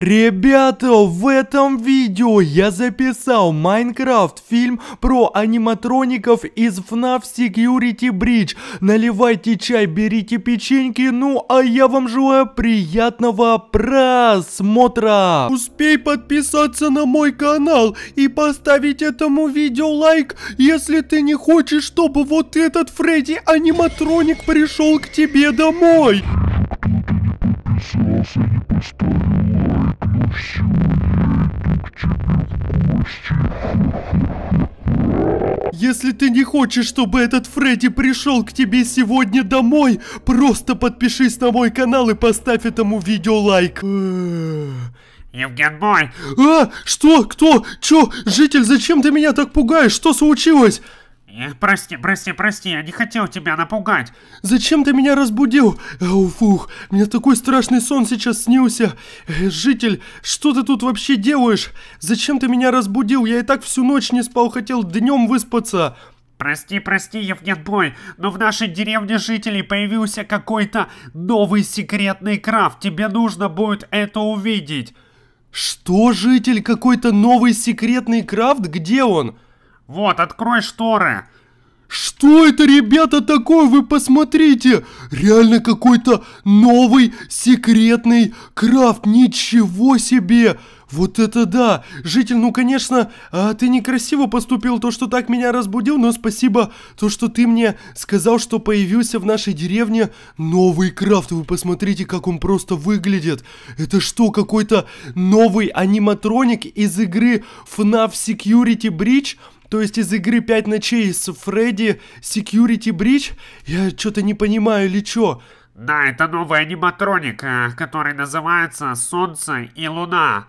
Ребята, в этом видео я записал Майнкрафт, фильм про аниматроников из FNAF Security Bridge. Наливайте чай, берите печеньки, ну а я вам желаю приятного просмотра. Успей подписаться на мой канал и поставить этому видео лайк, если ты не хочешь, чтобы вот этот Фредди аниматроник пришел к тебе домой подписался и поставил лайк. Ну все, я иду к тебе в гости. Если ты не хочешь, чтобы этот Фредди пришел к тебе сегодня домой, просто подпишись на мой канал и поставь этому видео лайк. Евген Бой! А, что? Кто? Чё? Житель, зачем ты меня так пугаешь? Что случилось? Эх, прости, прости, прости, я не хотел тебя напугать. Зачем ты меня разбудил? О, э, фух, мне такой страшный сон сейчас снился. Э, житель, что ты тут вообще делаешь? Зачем ты меня разбудил? Я и так всю ночь не спал, хотел днем выспаться. Прости, прости, Евген но в нашей деревне жителей появился какой-то новый секретный крафт. Тебе нужно будет это увидеть. Что, житель, какой-то новый секретный крафт? Где он? Вот, открой шторы. Что это, ребята, такое? Вы посмотрите! Реально какой-то новый секретный крафт. Ничего себе! Вот это да! Житель, ну конечно, а, ты некрасиво поступил, то, что так меня разбудил, но спасибо, то, что ты мне сказал, что появился в нашей деревне новый крафт. Вы посмотрите, как он просто выглядит. Это что, какой-то новый аниматроник из игры FNAF Security Bridge? то есть из игры 5 ночей с Фредди Security Bridge? Я что-то не понимаю или что? Да, это новый аниматроника, э, который называется «Солнце и Луна».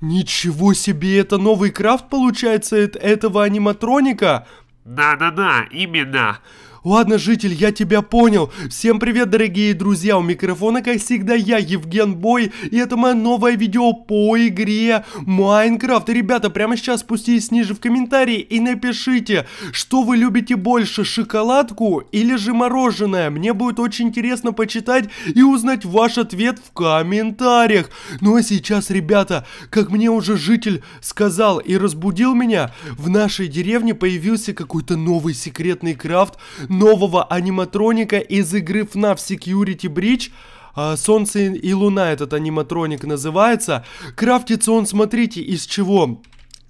Ничего себе, это новый крафт получается от этого аниматроника? Да-да-да, именно. Ладно, житель, я тебя понял. Всем привет, дорогие друзья. У микрофона, как всегда, я, Евген Бой. И это мое новое видео по игре Майнкрафт. ребята, прямо сейчас спуститесь ниже в комментарии и напишите, что вы любите больше, шоколадку или же мороженое. Мне будет очень интересно почитать и узнать ваш ответ в комментариях. Ну а сейчас, ребята, как мне уже житель сказал и разбудил меня, в нашей деревне появился какой-то новый секретный крафт, нового аниматроника из игры FNAF Security Bridge. А, Солнце и Луна этот аниматроник называется. Крафтится он, смотрите, из чего?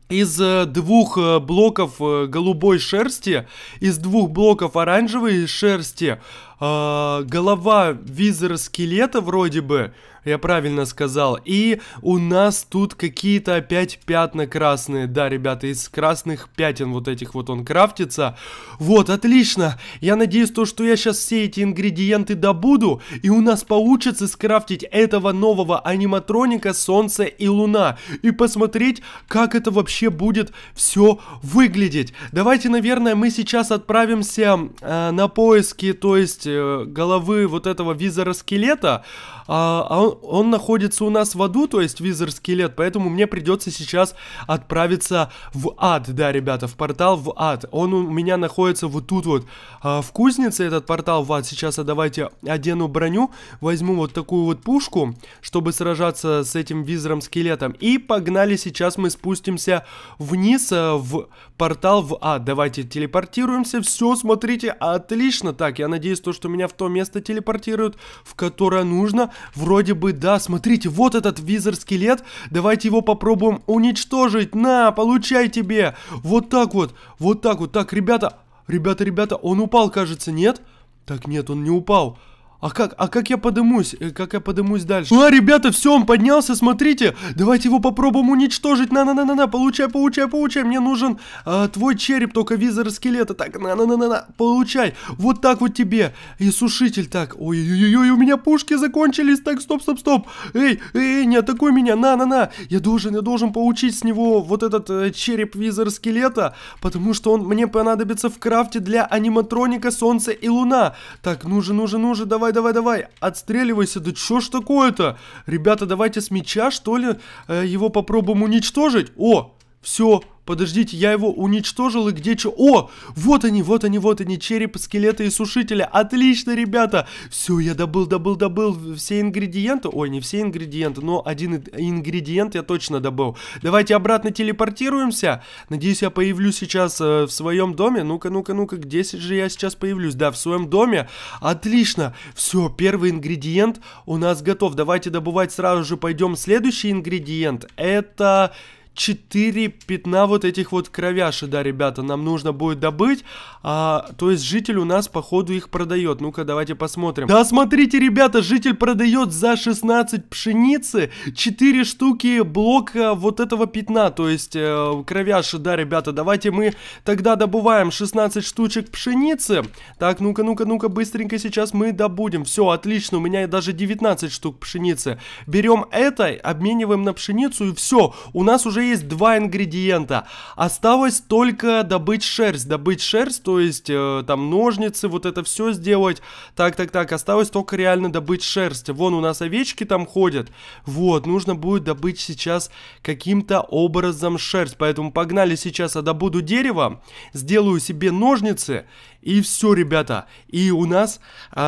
из э, двух э, блоков э, голубой шерсти, из двух блоков оранжевой шерсти а, голова визора скелета вроде бы, я правильно сказал. И у нас тут какие-то опять пятна красные. Да, ребята, из красных пятен вот этих вот он крафтится. Вот, отлично. Я надеюсь, то, что я сейчас все эти ингредиенты добуду, и у нас получится скрафтить этого нового аниматроника Солнце и Луна. И посмотреть, как это вообще будет все выглядеть. Давайте, наверное, мы сейчас отправимся э, на поиски, то есть Э, головы вот этого визора-скелета, а, а он, он находится у нас в аду, то есть визор-скелет, поэтому мне придется сейчас отправиться в ад, да, ребята, в портал в ад. Он у меня находится вот тут вот, а, в кузнице этот портал в ад. Сейчас я давайте одену броню, возьму вот такую вот пушку, чтобы сражаться с этим визором-скелетом. И погнали, сейчас мы спустимся вниз э, в портал в ад. Давайте телепортируемся, все, смотрите, отлично. Так, я надеюсь, то, что что меня в то место телепортируют, в которое нужно. Вроде бы, да, смотрите, вот этот визор-скелет. Давайте его попробуем уничтожить. На, получай тебе. Вот так вот, вот так вот. Так, ребята, ребята, ребята, он упал, кажется, нет? Так, нет, он не упал. А как, а как я подымусь? Э, как я подымусь дальше? Ну, а, ребята, все, он поднялся, смотрите. Давайте его попробуем уничтожить. На-на-на-на-на, получай, получай, получай. Мне нужен э, твой череп, только визор скелета. Так, на-на-на-на-на, получай. Вот так вот тебе. И сушитель так. Ой-ой-ой, у меня пушки закончились. Так, стоп, стоп, стоп. Эй, эй, не атакуй меня. На-на-на. Я должен, я должен получить с него вот этот э, череп визор скелета, потому что он мне понадобится в крафте для аниматроника Солнце и Луна. Так, ну же, ну, ну давай давай, давай, давай, отстреливайся, да чё ж такое-то? Ребята, давайте с мяча, что ли, э, его попробуем уничтожить? О, все, подождите, я его уничтожил и где че? О, вот они, вот они, вот они, череп, скелеты и сушителя. Отлично, ребята. Все, я добыл, добыл, добыл все ингредиенты. Ой, не все ингредиенты, но один ингредиент я точно добыл. Давайте обратно телепортируемся. Надеюсь, я появлюсь сейчас э, в своем доме. Ну-ка, ну-ка, ну-ка, где же я сейчас появлюсь? Да, в своем доме. Отлично. Все, первый ингредиент у нас готов. Давайте добывать сразу же пойдем. Следующий ингредиент это... 4 пятна вот этих вот кровяши, да, ребята, нам нужно будет добыть. А, то есть житель у нас, походу, их продает. Ну-ка, давайте посмотрим. Да, смотрите, ребята, житель продает за 16 пшеницы 4 штуки блока вот этого пятна, то есть э, кровяши, да, ребята. Давайте мы тогда добываем 16 штучек пшеницы. Так, ну-ка, ну-ка, ну-ка, быстренько сейчас мы добудем. Все, отлично, у меня даже 19 штук пшеницы. Берем это, обмениваем на пшеницу и все, у нас уже уже есть два ингредиента. Осталось только добыть шерсть. Добыть шерсть, то есть э, там ножницы, вот это все сделать. Так, так, так. Осталось только реально добыть шерсть. Вон у нас овечки там ходят. Вот, нужно будет добыть сейчас каким-то образом шерсть. Поэтому погнали сейчас, а добуду дерево, сделаю себе ножницы и все, ребята. И у нас э,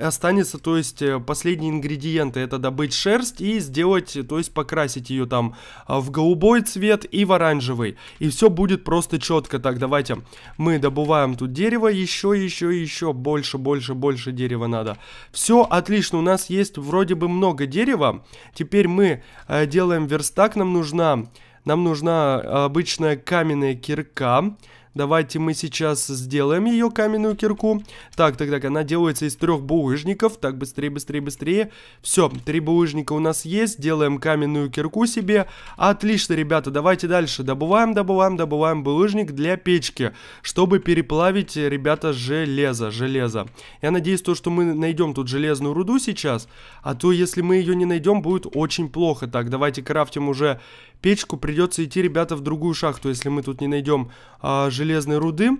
останется, то есть, э, последние ингредиенты. Это добыть шерсть и сделать, то есть, покрасить ее там а, в голубой цвет и в оранжевый. И все будет просто четко. Так, давайте мы добываем тут дерево. Еще, еще, еще. Больше, больше, больше дерева надо. Все, отлично. У нас есть вроде бы много дерева. Теперь мы э, делаем верстак. Нам нужна... Нам нужна а, обычная каменная кирка. Давайте мы сейчас сделаем ее каменную кирку. Так, так, так, она делается из трех булыжников. Так, быстрее, быстрее, быстрее. Все, три булыжника у нас есть. Делаем каменную кирку себе. Отлично, ребята, давайте дальше. Добываем, добываем, добываем булыжник для печки, чтобы переплавить, ребята, железо, железо. Я надеюсь, то, что мы найдем тут железную руду сейчас, а то, если мы ее не найдем, будет очень плохо. Так, давайте крафтим уже печку, придется идти, ребята, в другую шахту, если мы тут не найдем а, железной руды.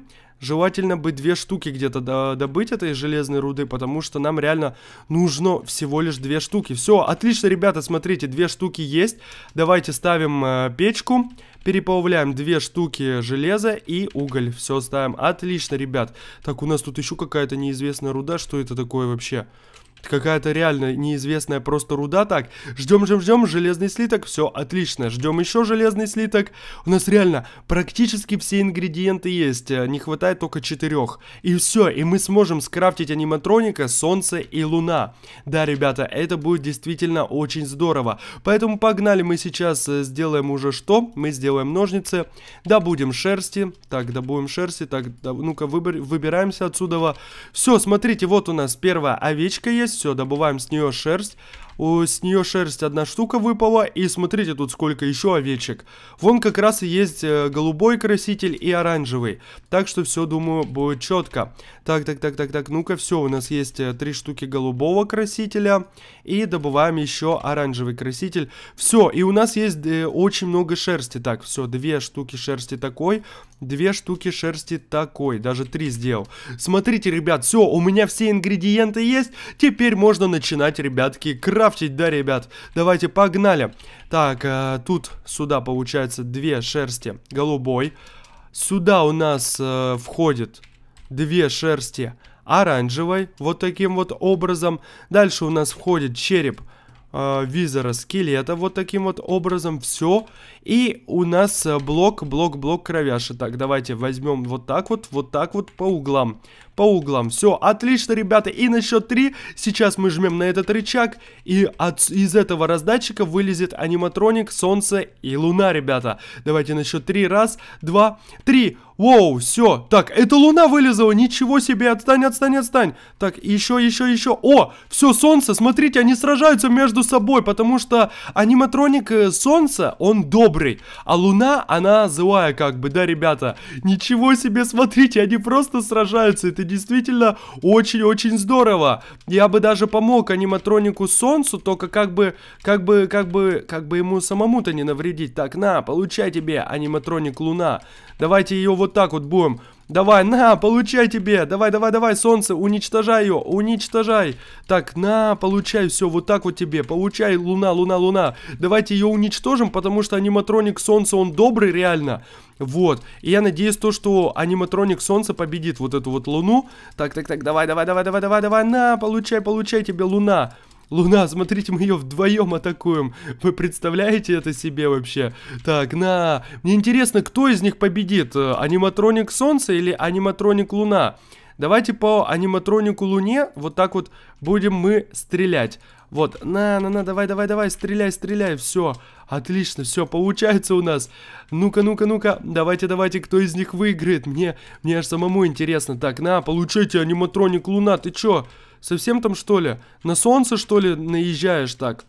Желательно бы две штуки где-то добыть этой железной руды, потому что нам реально нужно всего лишь две штуки. Все, отлично, ребята, смотрите, две штуки есть. Давайте ставим э, печку, переплавляем две штуки железа и уголь. Все, ставим. Отлично, ребят. Так, у нас тут еще какая-то неизвестная руда. Что это такое вообще? Вообще какая-то реально неизвестная просто руда. Так, ждем, ждем, ждем, железный слиток, все, отлично, ждем еще железный слиток. У нас реально практически все ингредиенты есть, э, не хватает только четырех. И все, и мы сможем скрафтить аниматроника, солнце и луна. Да, ребята, это будет действительно очень здорово. Поэтому погнали, мы сейчас э, сделаем уже что? Мы сделаем ножницы, добудем шерсти, так, добудем шерсти, так, ну-ка, выбираемся отсюда. Все, смотрите, вот у нас первая овечка есть все, добываем с нее шерсть. О, с нее шерсть одна штука выпала, и смотрите тут сколько еще овечек. Вон как раз и есть э, голубой краситель и оранжевый, так что все, думаю, будет четко. Так, так, так, так, так, ну-ка, все, у нас есть э, три штуки голубого красителя, и добываем еще оранжевый краситель. Все, и у нас есть э, очень много шерсти, так, все, две штуки шерсти такой, две штуки шерсти такой, даже три сделал. Смотрите, ребят, все, у меня все ингредиенты есть, теперь можно начинать, ребятки, крафтить крафтить, да, ребят? Давайте погнали. Так, э, тут сюда получается две шерсти голубой. Сюда у нас э, входит две шерсти оранжевой, вот таким вот образом. Дальше у нас входит череп э, визора скелета, вот таким вот образом. Все. И у нас э, блок, блок, блок кровяши. Так, давайте возьмем вот так вот, вот так вот по углам. По углам. Все, отлично, ребята. И на счет 3 сейчас мы жмем на этот рычаг. И от, из этого раздатчика вылезет аниматроник, солнце и луна, ребята. Давайте на счет 3. Раз, два, три. Воу, все. Так, это луна вылезла. Ничего себе. Отстань, отстань, отстань. Так, еще, еще, еще. О, все, солнце. Смотрите, они сражаются между собой, потому что аниматроник э, солнца, он добрый добрый, а луна, она злая как бы, да, ребята? Ничего себе, смотрите, они просто сражаются, это действительно очень-очень здорово. Я бы даже помог аниматронику солнцу, только как бы, как бы, как бы, как бы ему самому-то не навредить. Так, на, получай тебе аниматроник луна. Давайте ее вот так вот будем Давай, на, получай тебе. Давай, давай, давай, солнце, уничтожай ее, уничтожай. Так, на, получай все, вот так вот тебе. Получай, луна, луна, луна. Давайте ее уничтожим, потому что аниматроник солнца, он добрый реально. Вот, и я надеюсь то, что аниматроник солнца победит вот эту вот луну. Так, так, так, давай, давай, давай, давай, давай, давай, на, получай, получай тебе луна. Луна, смотрите, мы ее вдвоем атакуем. Вы представляете это себе вообще? Так, на... Мне интересно, кто из них победит? Э, аниматроник Солнца или аниматроник Луна? Давайте по аниматронику Луне вот так вот будем мы стрелять. Вот, на-на-на, давай-давай-давай, стреляй, стреляй, все. Отлично, все, получается у нас. Ну-ка, ну-ка, ну-ка, давайте-давайте, кто из них выиграет? Мне, мне аж самому интересно. Так, на, получайте аниматроник Луна, ты чё? Совсем там что ли? На солнце что ли наезжаешь так?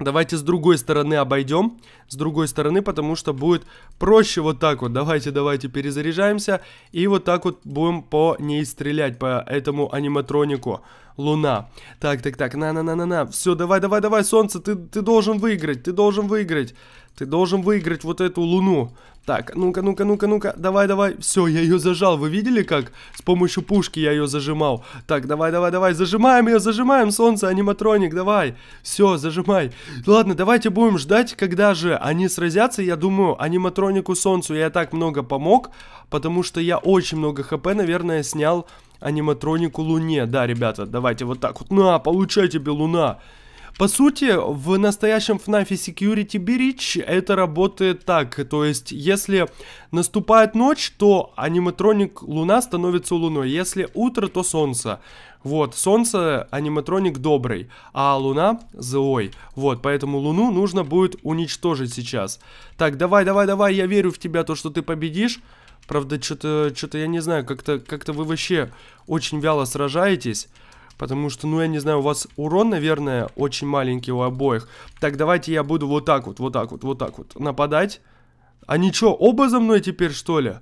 Давайте с другой стороны обойдем, с другой стороны, потому что будет проще вот так вот. Давайте, давайте перезаряжаемся и вот так вот будем по ней стрелять, по этому аниматронику. Луна. Так, так, так, на-на-на-на-на. Все, давай, давай, давай, солнце, ты, ты должен выиграть, ты должен выиграть. Ты должен выиграть вот эту луну. Так, ну-ка, ну-ка, ну-ка, ну-ка, давай, давай. Все, я ее зажал. Вы видели, как с помощью пушки я ее зажимал? Так, давай, давай, давай, зажимаем ее, зажимаем, солнце, аниматроник, давай. Все, зажимай. Ладно, давайте будем ждать, когда же они сразятся. Я думаю, аниматронику солнцу я так много помог, потому что я очень много хп, наверное, снял аниматронику луне. Да, ребята, давайте вот так вот. На, получай тебе луна. По сути, в настоящем FNAF e Security Breach это работает так, то есть если наступает ночь, то аниматроник луна становится луной, если утро, то солнце. Вот, солнце аниматроник добрый, а луна злой. Вот, поэтому луну нужно будет уничтожить сейчас. Так, давай, давай, давай, я верю в тебя, то, что ты победишь. Правда, что-то, что-то я не знаю, как-то, как-то вы вообще очень вяло сражаетесь. Потому что, ну, я не знаю, у вас урон, наверное, очень маленький у обоих. Так, давайте я буду вот так вот, вот так вот, вот так вот нападать. А они что, оба за мной теперь, что ли?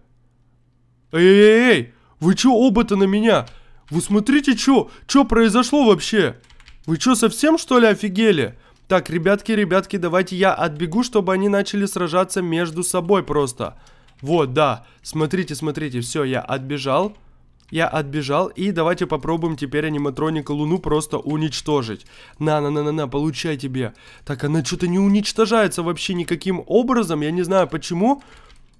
Эй-эй-эй! Вы чё оба-то на меня? Вы смотрите, чё? Чё произошло вообще? Вы чё, совсем, что ли, офигели? Так, ребятки, ребятки, давайте я отбегу, чтобы они начали сражаться между собой просто. Вот, да. Смотрите, смотрите, все, я отбежал. Я отбежал, и давайте попробуем теперь аниматроника Луну просто уничтожить. На-на-на-на-на, получай тебе. Так, она что-то не уничтожается вообще никаким образом, я не знаю почему,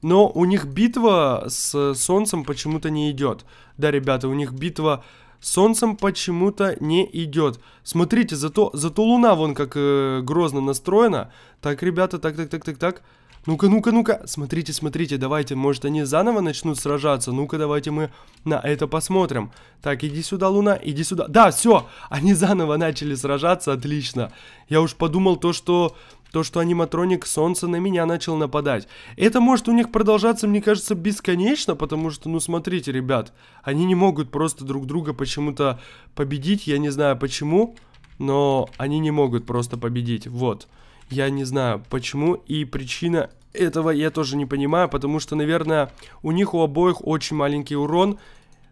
но у них битва с Солнцем почему-то не идет. Да, ребята, у них битва с Солнцем почему-то не идет. Смотрите, зато, зато Луна вон как э, грозно настроена. Так, ребята, так-так-так-так-так. Ну-ка, ну-ка, ну-ка. Смотрите, смотрите, давайте, может они заново начнут сражаться. Ну-ка, давайте мы на это посмотрим. Так, иди сюда, Луна, иди сюда. Да, все, они заново начали сражаться, отлично. Я уж подумал то, что... То, что аниматроник солнца на меня начал нападать. Это может у них продолжаться, мне кажется, бесконечно, потому что, ну смотрите, ребят, они не могут просто друг друга почему-то победить, я не знаю почему, но они не могут просто победить, вот. Я не знаю почему, и причина этого я тоже не понимаю, потому что, наверное, у них у обоих очень маленький урон.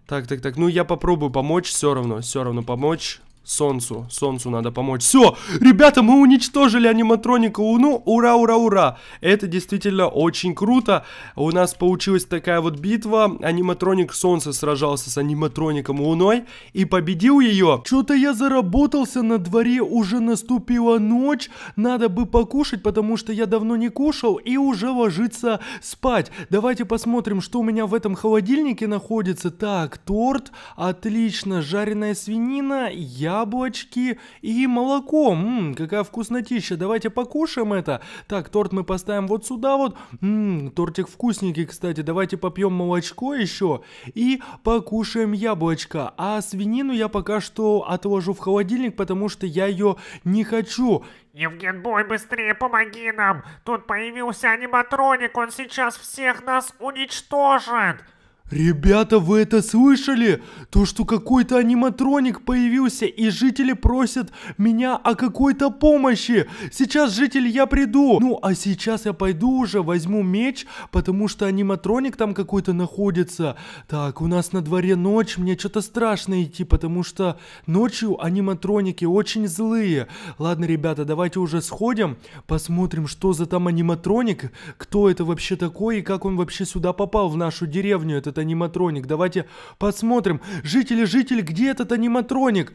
Так, так, так, ну я попробую помочь, все равно, все равно помочь. Солнцу, солнцу надо помочь. Все, ребята, мы уничтожили аниматроника Уну. Ура, ура, ура. Это действительно очень круто. У нас получилась такая вот битва. Аниматроник солнца сражался с аниматроником Луной и победил ее. Что-то я заработался на дворе, уже наступила ночь. Надо бы покушать, потому что я давно не кушал и уже ложиться спать. Давайте посмотрим, что у меня в этом холодильнике находится. Так, торт, отлично, жареная свинина, я яблочки и молоко. Ммм, какая вкуснотища, давайте покушаем это. Так, торт мы поставим вот сюда вот. Ммм, тортик вкусненький, кстати, давайте попьем молочко еще и покушаем яблочко. А свинину я пока что отложу в холодильник, потому что я ее не хочу. Евген быстрее помоги нам! Тут появился аниматроник, он сейчас всех нас уничтожит! «Ребята, вы это слышали? То, что какой-то аниматроник появился, и жители просят меня о какой-то помощи. Сейчас, житель, я приду. Ну, а сейчас я пойду уже возьму меч, потому что аниматроник там какой-то находится. Так, у нас на дворе ночь, мне что-то страшно идти, потому что ночью аниматроники очень злые. Ладно, ребята, давайте уже сходим, посмотрим, что за там аниматроник, кто это вообще такой и как он вообще сюда попал в нашу деревню, этот этот аниматроник. Давайте посмотрим. Житель, житель, где этот аниматроник?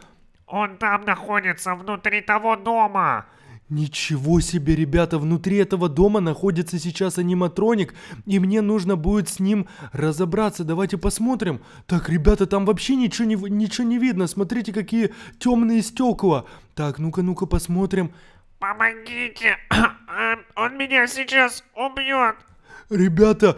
Он там находится, внутри того дома. Ничего себе, ребята, внутри этого дома находится сейчас аниматроник, и мне нужно будет с ним разобраться. Давайте посмотрим. Так, ребята, там вообще ничего не, ничего не видно. Смотрите, какие темные стекла. Так, ну-ка, ну-ка, посмотрим. Помогите! Он меня сейчас убьет! Ребята,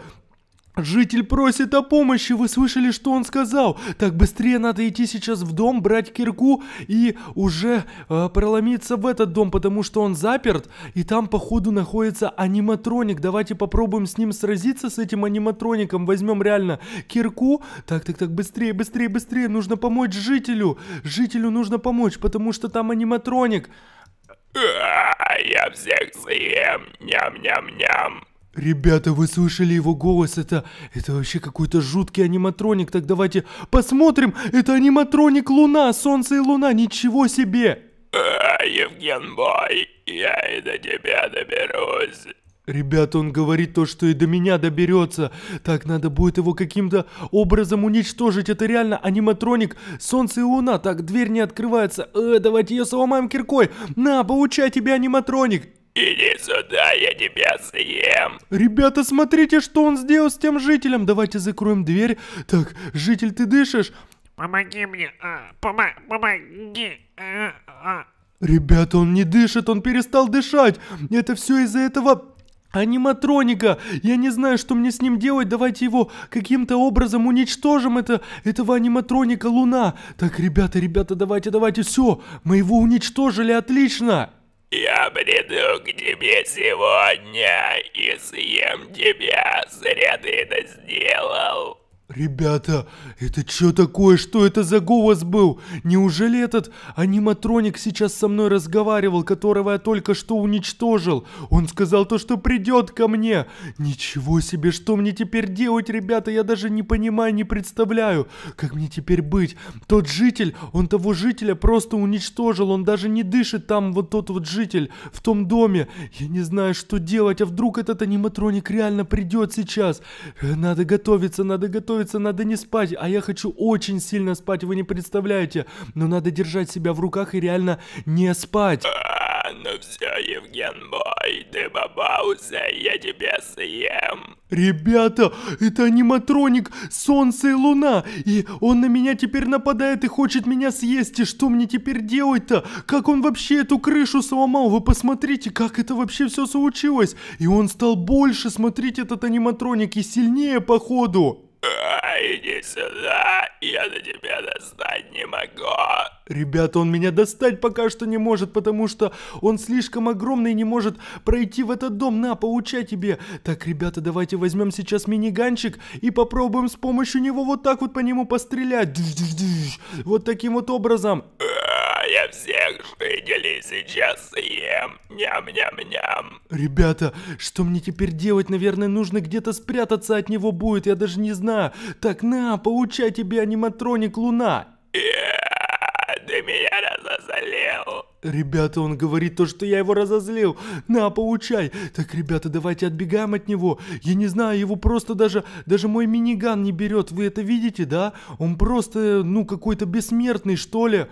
Житель просит о помощи, вы слышали, что он сказал? Так быстрее надо идти сейчас в дом, брать кирку и уже э, проломиться в этот дом, потому что он заперт, и там походу находится аниматроник. Давайте попробуем с ним сразиться, с этим аниматроником. Возьмем реально кирку. Так, так, так, быстрее, быстрее, быстрее. Нужно помочь жителю. Жителю нужно помочь, потому что там аниматроник. Я всех съем, ням-ням-ням. Ребята, вы слышали его голос? Это, это вообще какой-то жуткий аниматроник. Так давайте посмотрим. Это аниматроник Луна, Солнце и Луна. Ничего себе! А, Евген бой, я и до тебя доберусь. Ребята, он говорит то, что и до меня доберется. Так, надо будет его каким-то образом уничтожить. Это реально аниматроник Солнце и Луна. Так, дверь не открывается. Э, давайте ее сломаем киркой. На, получай тебе аниматроник. Иди сюда, я тебя съем. Ребята, смотрите, что он сделал с тем жителем. Давайте закроем дверь. Так, житель, ты дышишь? Помоги мне, а, помо помоги. А, а. Ребята, он не дышит, он перестал дышать. Это все из-за этого аниматроника. Я не знаю, что мне с ним делать. Давайте его каким-то образом уничтожим. Это этого аниматроника Луна. Так, ребята, ребята, давайте, давайте, все. Мы его уничтожили, отлично. Я приду к тебе сегодня и съем тебя, зря ты это сделал. Ребята, «Это что такое? Что это за голос был? Неужели этот аниматроник сейчас со мной разговаривал, которого я только что уничтожил? Он сказал то, что придет ко мне! Ничего себе, что мне теперь делать, ребята? Я даже не понимаю, не представляю, как мне теперь быть. Тот житель, он того жителя просто уничтожил, он даже не дышит там, вот тот вот житель в том доме. Я не знаю, что делать, а вдруг этот аниматроник реально придет сейчас? Надо готовиться, надо готовиться, надо не спать, а я хочу очень сильно спать, вы не представляете. Но надо держать себя в руках и реально не спать. А, ну все, Евген мой, ты бабауся, я тебя съем. Ребята, это аниматроник Солнце и Луна, и он на меня теперь нападает и хочет меня съесть, и что мне теперь делать-то? Как он вообще эту крышу сломал? Вы посмотрите, как это вообще все случилось. И он стал больше, смотрите, этот аниматроник, и сильнее походу. Иди сюда, я на тебя достать не могу. Ребята, он меня достать пока что не может, потому что он слишком огромный и не может пройти в этот дом. На, получай тебе. Так, ребята, давайте возьмем сейчас миниганчик и попробуем с помощью него вот так вот по нему пострелять. Вот таким вот образом. А, я всех жителей сейчас съем. Ням-ням-ням. Ребята, что мне теперь делать? Наверное, нужно где-то спрятаться от него будет. Я даже не знаю луна! Так на, получай тебе аниматроник луна!» э, «Ты меня разозлил!» Ребята, он говорит то, что я его разозлил. На, получай. Так, ребята, давайте отбегаем от него. Я не знаю, его просто даже, даже мой миниган не берет. Вы это видите, да? Он просто, ну, какой-то бессмертный, что ли. Э,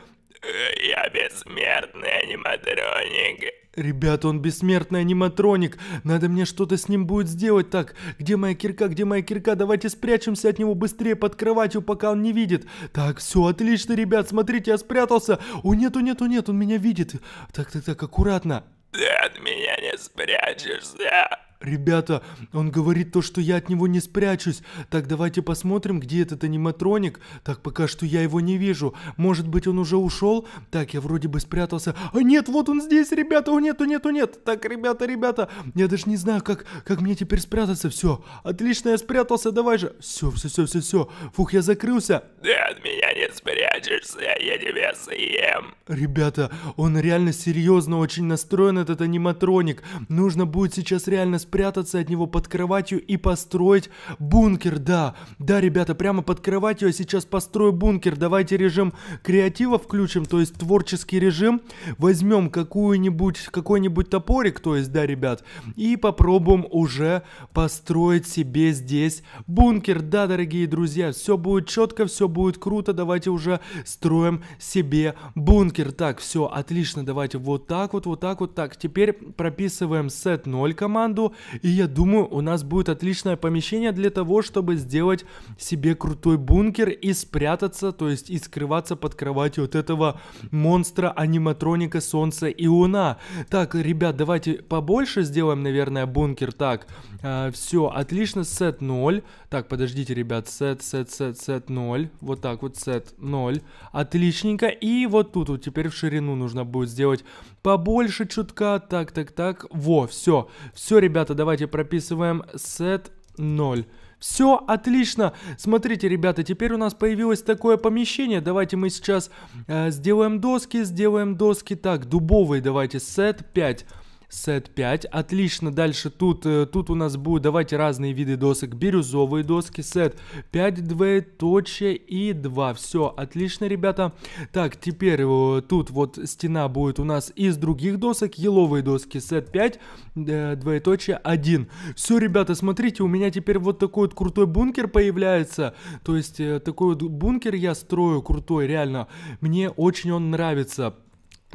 я бессмертный аниматроник. «Ребята, он бессмертный аниматроник! Надо мне что-то с ним будет сделать так! Где моя кирка? Где моя кирка? Давайте спрячемся от него быстрее под кроватью, пока он не видит! Так, все, отлично, ребят, смотрите, я спрятался! О, нету, нету, нет, он меня видит! Так, так, так, аккуратно!» «Ты от меня не спрячешься!» «Ребята, он говорит то, что я от него не спрячусь. Так давайте посмотрим, где этот аниматроник. Так пока что я его не вижу. Может быть, он уже ушел? Так, я вроде бы спрятался. А нет, вот он здесь, ребята! О нету, нету, нет, нет! Так, ребята, ребята! Я даже не знаю, как, как мне теперь спрятаться. Все, отлично, я спрятался, давай же. Все, все, все, все, все. Фух, я закрылся. Ты от меня не спрячешься, я тебя съем. Ребята, он реально серьезно очень настроен, этот аниматроник. Нужно будет сейчас реально спрятаться спрятаться от него под кроватью и построить бункер. Да, да, ребята, прямо под кроватью я а сейчас построю бункер. Давайте режим креатива включим, то есть творческий режим. Возьмем какую-нибудь, какой-нибудь топорик, то есть, да, ребят, и попробуем уже построить себе здесь бункер. Да, дорогие друзья, все будет четко, все будет круто. Давайте уже строим себе бункер. Так, все, отлично, давайте вот так вот, вот так вот, так. Теперь прописываем set 0 команду и я думаю, у нас будет отличное помещение для того, чтобы сделать себе крутой бункер и спрятаться, то есть и скрываться под кроватью вот этого монстра-аниматроника Солнца и Луна. Так, ребят, давайте побольше сделаем, наверное, бункер. Так, э, а, все, отлично, сет 0. Так, подождите, ребят, сет, сет, сет, сет 0. Вот так вот, сет 0. Отличненько. И вот тут вот теперь в ширину нужно будет сделать побольше чутка. Так, так, так. Во, все. Все, ребята, давайте прописываем set 0. Все, отлично. Смотрите, ребята, теперь у нас появилось такое помещение. Давайте мы сейчас э, сделаем доски, сделаем доски. Так, дубовые давайте, set 5 сет 5. Отлично, дальше тут, э, тут у нас будет. давайте разные виды досок. Бирюзовые доски, сет 5, двоеточие и 2. Все, отлично, ребята. Так, теперь э, тут вот стена будет у нас из других досок. Еловые доски, сет 5, э, двоеточие 1. Все, ребята, смотрите, у меня теперь вот такой вот крутой бункер появляется. То есть такой вот бункер я строю крутой, реально. Мне очень он нравится.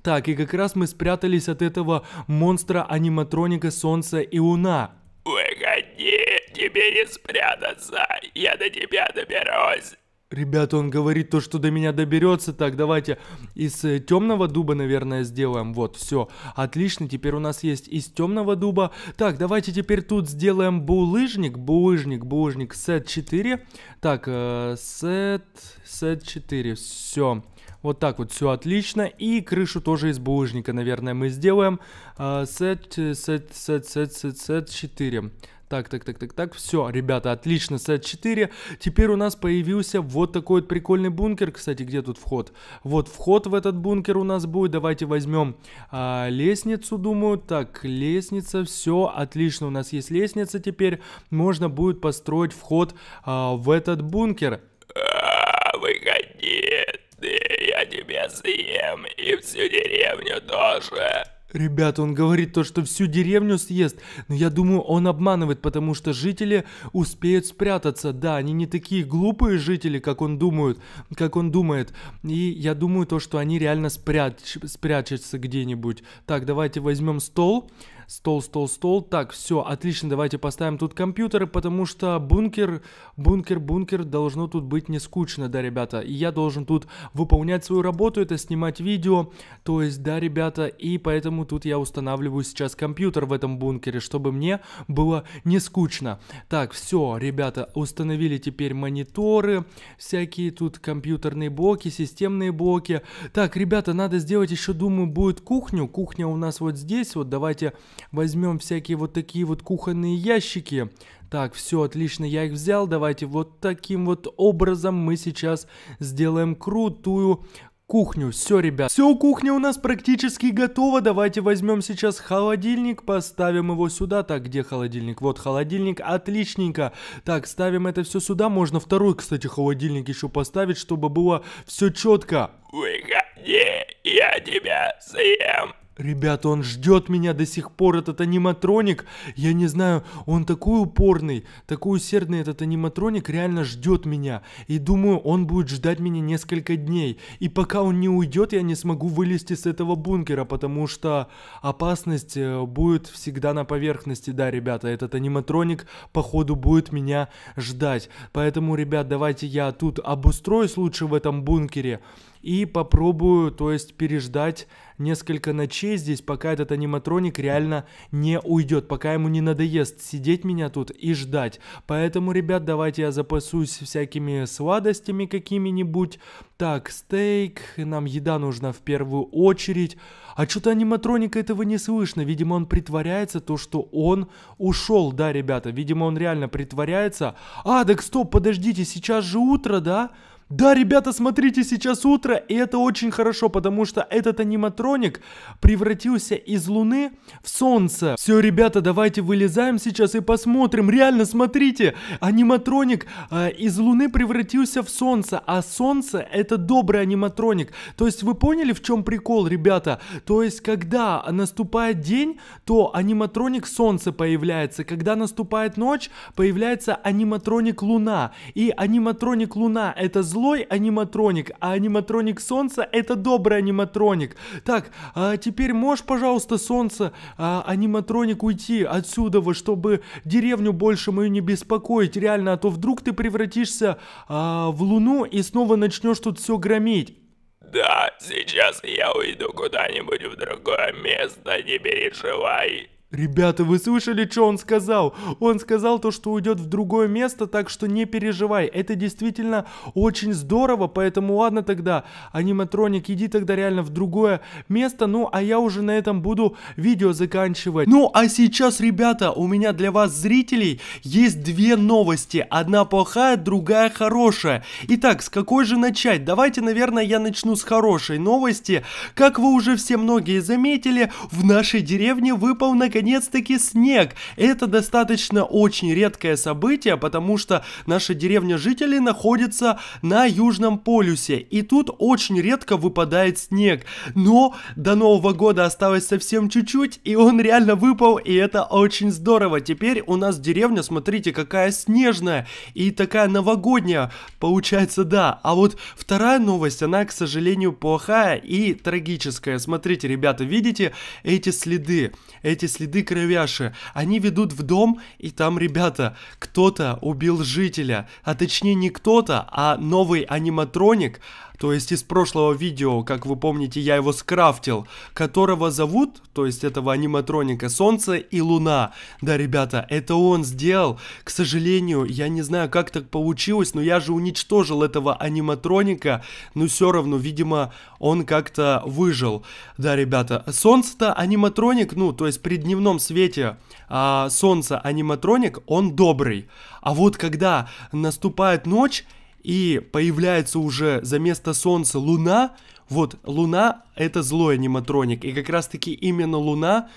Так, и как раз мы спрятались от этого монстра-аниматроника Солнца и Луна. Выходи, тебе не спрятаться, я до тебя доберусь. Ребята, он говорит то, что до меня доберется. Так, давайте из э, темного дуба, наверное, сделаем. Вот, все. Отлично, теперь у нас есть из темного дуба. Так, давайте теперь тут сделаем булыжник, булыжник, булыжник, сет 4. Так, э, сет, сет 4, все. Вот так вот все отлично. И крышу тоже из булыжника, наверное, мы сделаем. А, сет, сет, сет, сет, сет, сет 4. Так, так, так, так, так, все, ребята, отлично, сет 4. Теперь у нас появился вот такой вот прикольный бункер. Кстати, где тут вход? Вот вход в этот бункер у нас будет. Давайте возьмем а, лестницу, думаю. Так, лестница, все, отлично, у нас есть лестница теперь. Можно будет построить вход а, в этот бункер. А, выходи, я тебя съем и всю деревню тоже. Ребята, он говорит то, что всю деревню съест, но я думаю, он обманывает, потому что жители успеют спрятаться. Да, они не такие глупые жители, как он думает, как он думает. И я думаю то, что они реально спряч, спрячутся где-нибудь. Так, давайте возьмем стол стол, стол, стол. Так, все, отлично, давайте поставим тут компьютеры, потому что бункер, бункер, бункер должно тут быть не скучно, да, ребята. И я должен тут выполнять свою работу, это снимать видео, то есть, да, ребята, и поэтому тут я устанавливаю сейчас компьютер в этом бункере, чтобы мне было не скучно. Так, все, ребята, установили теперь мониторы, всякие тут компьютерные блоки, системные блоки. Так, ребята, надо сделать еще, думаю, будет кухню. Кухня у нас вот здесь, вот давайте Возьмем всякие вот такие вот кухонные ящики. Так, все, отлично, я их взял. Давайте вот таким вот образом мы сейчас сделаем крутую кухню. Все, ребят. Все, кухня у нас практически готова. Давайте возьмем сейчас холодильник, поставим его сюда. Так, где холодильник? Вот холодильник, отличненько. Так, ставим это все сюда. Можно второй, кстати, холодильник еще поставить, чтобы было все четко. Выходи, я тебя съем. Ребята, он ждет меня до сих пор, этот аниматроник. Я не знаю, он такой упорный, такой усердный этот аниматроник реально ждет меня. И думаю, он будет ждать меня несколько дней. И пока он не уйдет, я не смогу вылезти с этого бункера, потому что опасность э, будет всегда на поверхности. Да, ребята, этот аниматроник, походу, будет меня ждать. Поэтому, ребят, давайте я тут обустроюсь лучше в этом бункере и попробую, то есть, переждать несколько ночей здесь, пока этот аниматроник реально не уйдет, пока ему не надоест сидеть меня тут и ждать. Поэтому, ребят, давайте я запасусь всякими сладостями какими-нибудь. Так, стейк, нам еда нужна в первую очередь. А что-то аниматроника этого не слышно, видимо, он притворяется, то, что он ушел, да, ребята, видимо, он реально притворяется. А, так стоп, подождите, сейчас же утро, да? Да? Да, ребята, смотрите, сейчас утро, и это очень хорошо, потому что этот аниматроник превратился из луны в солнце. Все, ребята, давайте вылезаем сейчас и посмотрим. Реально, смотрите, аниматроник э, из луны превратился в солнце, а солнце это добрый аниматроник. То есть вы поняли, в чем прикол, ребята? То есть, когда наступает день, то аниматроник солнце появляется. Когда наступает ночь, появляется аниматроник луна. И аниматроник луна это зло злой аниматроник, а аниматроник солнца это добрый аниматроник. Так, а теперь можешь, пожалуйста, солнце, а, аниматроник уйти отсюда, чтобы деревню больше мою не беспокоить, реально, а то вдруг ты превратишься а, в луну и снова начнешь тут все громить. Да, сейчас я уйду куда-нибудь в другое место, не переживай. «Ребята, вы слышали, что он сказал? Он сказал то, что уйдет в другое место, так что не переживай. Это действительно очень здорово, поэтому ладно тогда. Аниматроник, иди тогда реально в другое место. Ну, а я уже на этом буду видео заканчивать. Ну, а сейчас, ребята, у меня для вас, зрителей, есть две новости. Одна плохая, другая хорошая. Итак, с какой же начать? Давайте, наверное, я начну с хорошей новости. Как вы уже все многие заметили, в нашей деревне выпал наконец наконец-таки снег. Это достаточно очень редкое событие, потому что наша деревня жителей находится на Южном полюсе. И тут очень редко выпадает снег. Но до Нового года осталось совсем чуть-чуть, и он реально выпал, и это очень здорово. Теперь у нас деревня, смотрите, какая снежная и такая новогодняя. Получается, да. А вот вторая новость, она, к сожалению, плохая и трагическая. Смотрите, ребята, видите эти следы? Эти следы следы кровяши. Они ведут в дом, и там, ребята, кто-то убил жителя. А точнее не кто-то, а новый аниматроник то есть из прошлого видео, как вы помните, я его скрафтил, которого зовут, то есть этого аниматроника Солнце и Луна. Да, ребята, это он сделал. К сожалению, я не знаю, как так получилось, но я же уничтожил этого аниматроника, но все равно, видимо, он как-то выжил. Да, ребята, Солнце-то аниматроник, ну, то есть при дневном свете а, Солнца аниматроник, он добрый. А вот когда наступает ночь, и появляется уже за место солнца луна, вот луна это злой аниматроник, и как раз таки именно луна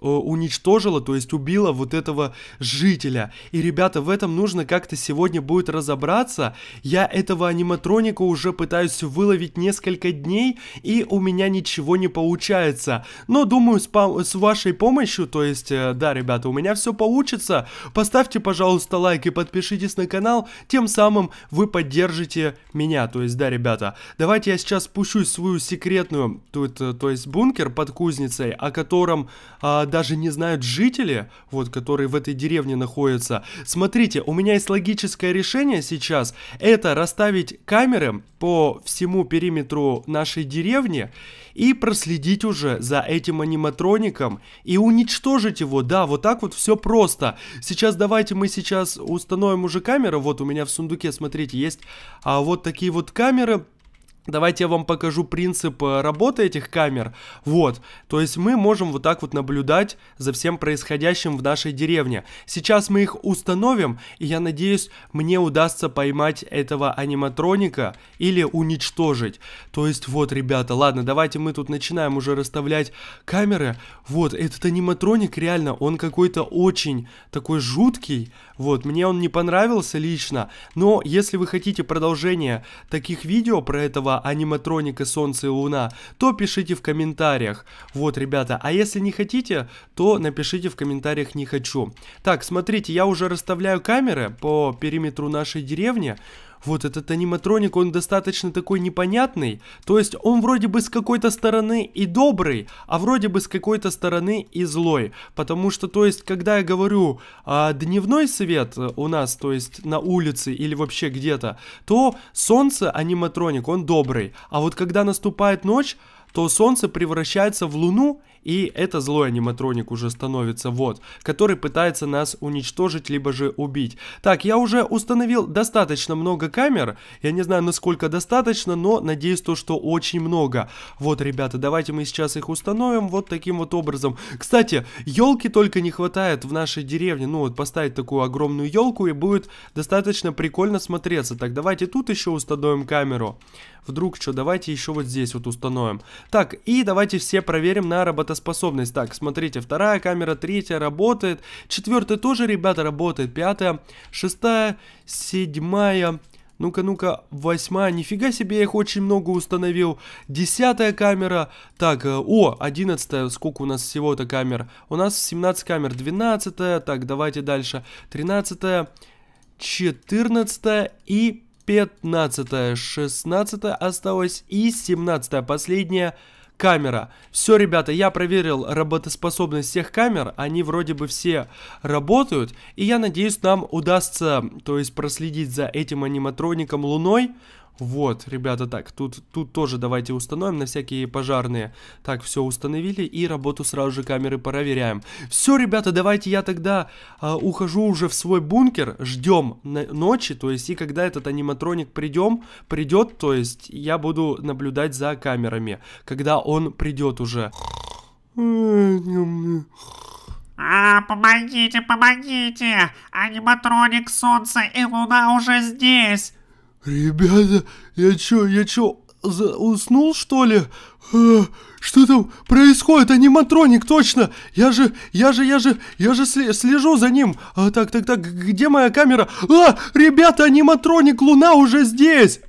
Э, уничтожила, то есть убила вот этого жителя. И, ребята, в этом нужно как-то сегодня будет разобраться. Я этого аниматроника уже пытаюсь выловить несколько дней, и у меня ничего не получается. Но, думаю, с, по с вашей помощью, то есть, э, да, ребята, у меня все получится. Поставьте, пожалуйста, лайк и подпишитесь на канал, тем самым вы поддержите меня. То есть, да, ребята, давайте я сейчас спущусь в свою секретную, тут, э, то есть, бункер под кузницей, о котором... А, даже не знают жители, вот, которые в этой деревне находятся. Смотрите, у меня есть логическое решение сейчас. Это расставить камеры по всему периметру нашей деревни и проследить уже за этим аниматроником и уничтожить его. Да, вот так вот все просто. Сейчас давайте мы сейчас установим уже камеры. Вот у меня в сундуке, смотрите, есть а, вот такие вот камеры Давайте я вам покажу принцип э, работы этих камер. Вот, то есть мы можем вот так вот наблюдать за всем происходящим в нашей деревне. Сейчас мы их установим, и я надеюсь, мне удастся поймать этого аниматроника или уничтожить. То есть вот, ребята, ладно, давайте мы тут начинаем уже расставлять камеры. Вот, этот аниматроник реально, он какой-то очень такой жуткий. Вот, мне он не понравился лично, но если вы хотите продолжение таких видео про этого аниматроника Солнце и Луна, то пишите в комментариях. Вот, ребята, а если не хотите, то напишите в комментариях не хочу. Так, смотрите, я уже расставляю камеры по периметру нашей деревни вот этот аниматроник, он достаточно такой непонятный, то есть он вроде бы с какой-то стороны и добрый, а вроде бы с какой-то стороны и злой, потому что, то есть, когда я говорю а, дневной свет у нас, то есть на улице или вообще где-то, то солнце аниматроник, он добрый, а вот когда наступает ночь, то солнце превращается в луну, и это злой аниматроник уже становится вот, который пытается нас уничтожить, либо же убить. Так, я уже установил достаточно много камер. Я не знаю, насколько достаточно, но надеюсь то, что очень много. Вот, ребята, давайте мы сейчас их установим вот таким вот образом. Кстати, елки только не хватает в нашей деревне. Ну вот, поставить такую огромную елку и будет достаточно прикольно смотреться. Так, давайте тут еще установим камеру. Вдруг что, давайте еще вот здесь вот установим. Так, и давайте все проверим на работоспособность способность Так, смотрите, вторая камера, третья работает, четвертая тоже, ребята, работает, пятая, шестая, седьмая, ну-ка, ну-ка, восьмая, нифига себе, я их очень много установил. Десятая камера, так, э, о, одиннадцатая, сколько у нас всего-то камер? У нас 17 камер, двенадцатая, так, давайте дальше, тринадцатая, четырнадцатая и пятнадцатая шестнадцатая осталось и семнадцатая последняя камера. Все, ребята, я проверил работоспособность всех камер, они вроде бы все работают, и я надеюсь, нам удастся, то есть проследить за этим аниматроником луной, вот, ребята, так, тут, тут тоже давайте установим на всякие пожарные. Так, все установили и работу сразу же камеры проверяем. Все, ребята, давайте я тогда э, ухожу уже в свой бункер, ждем ночи, то есть и когда этот аниматроник придем, придет, то есть я буду наблюдать за камерами, когда он придет уже. А, помогите, помогите! Аниматроник, солнце и луна уже здесь! «Ребята, я чё, я чё, за... уснул что ли? А, что там происходит? Аниматроник, точно! Я же, я же, я же, я же слежу за ним! А, так, так, так, где моя камера? А, ребята, аниматроник Луна уже здесь!»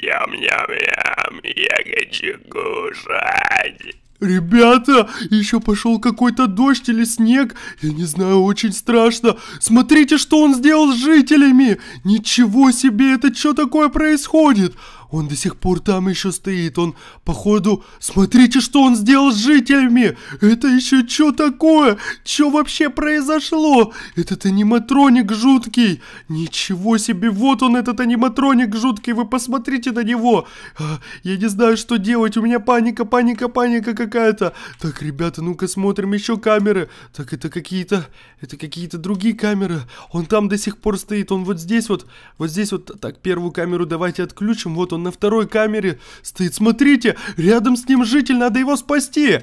Ням-ням-ням, я хочу кушать. «Ребята, еще пошел какой-то дождь или снег, я не знаю, очень страшно. Смотрите, что он сделал с жителями! Ничего себе, это что такое происходит? Он до сих пор там еще стоит. Он, походу... Смотрите, что он сделал с жителями! Это еще что такое? Что вообще произошло? Этот аниматроник жуткий! Ничего себе! Вот он, этот аниматроник жуткий! Вы посмотрите на него! А, я не знаю, что делать. У меня паника, паника, паника какая-то. Так, ребята, ну-ка смотрим еще камеры. Так, это какие-то... Это какие-то другие камеры. Он там до сих пор стоит. Он вот здесь вот... Вот здесь вот... Так, первую камеру давайте отключим. Вот он на второй камере стоит. Смотрите, рядом с ним житель, надо его спасти.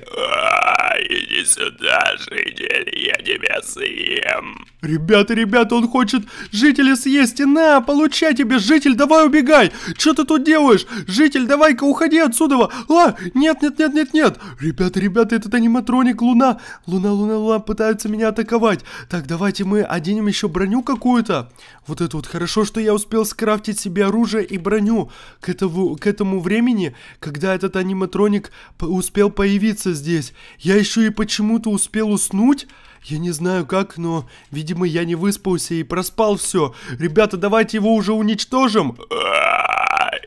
Иди сюда, житель, я тебя съем. «Ребята, ребята, он хочет жителя съесть! И на, получай тебе, житель, давай убегай! Что ты тут делаешь? Житель, давай-ка уходи отсюда! А, нет, нет, нет, нет, нет! Ребята, ребята, этот аниматроник Луна! Луна, Луна, Луна пытаются меня атаковать! Так, давайте мы оденем еще броню какую-то! Вот это вот хорошо, что я успел скрафтить себе оружие и броню к, этому, к этому времени, когда этот аниматроник успел появиться здесь. Я еще и почему-то успел уснуть!» Я не знаю как, но, видимо, я не выспался и проспал все. Ребята, давайте его уже уничтожим.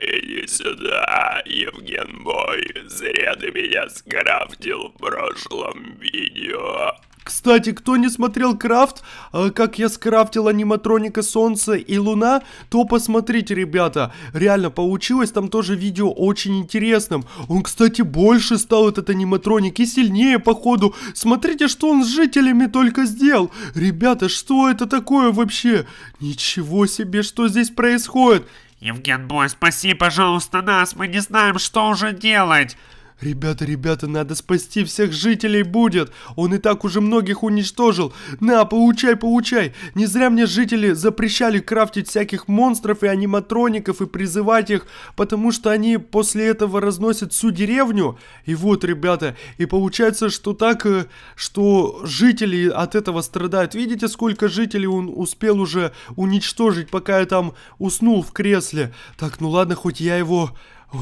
Иди сюда, Евген мой. Зря ты меня скрафтил в прошлом видео. Кстати, кто не смотрел крафт, э, как я скрафтил аниматроника Солнце и Луна, то посмотрите, ребята. Реально получилось, там тоже видео очень интересным. Он, кстати, больше стал этот аниматроник и сильнее, походу. Смотрите, что он с жителями только сделал. Ребята, что это такое вообще? Ничего себе, что здесь происходит. Евген Бой, спаси, пожалуйста, нас, мы не знаем, что уже делать. «Ребята, ребята, надо спасти всех жителей будет! Он и так уже многих уничтожил! На, получай, получай! Не зря мне жители запрещали крафтить всяких монстров и аниматроников и призывать их, потому что они после этого разносят всю деревню. И вот, ребята, и получается, что так, э, что жители от этого страдают. Видите, сколько жителей он успел уже уничтожить, пока я там уснул в кресле? Так, ну ладно, хоть я его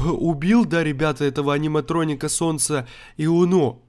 убил, да, ребята, этого аниматроника Солнца и Луну?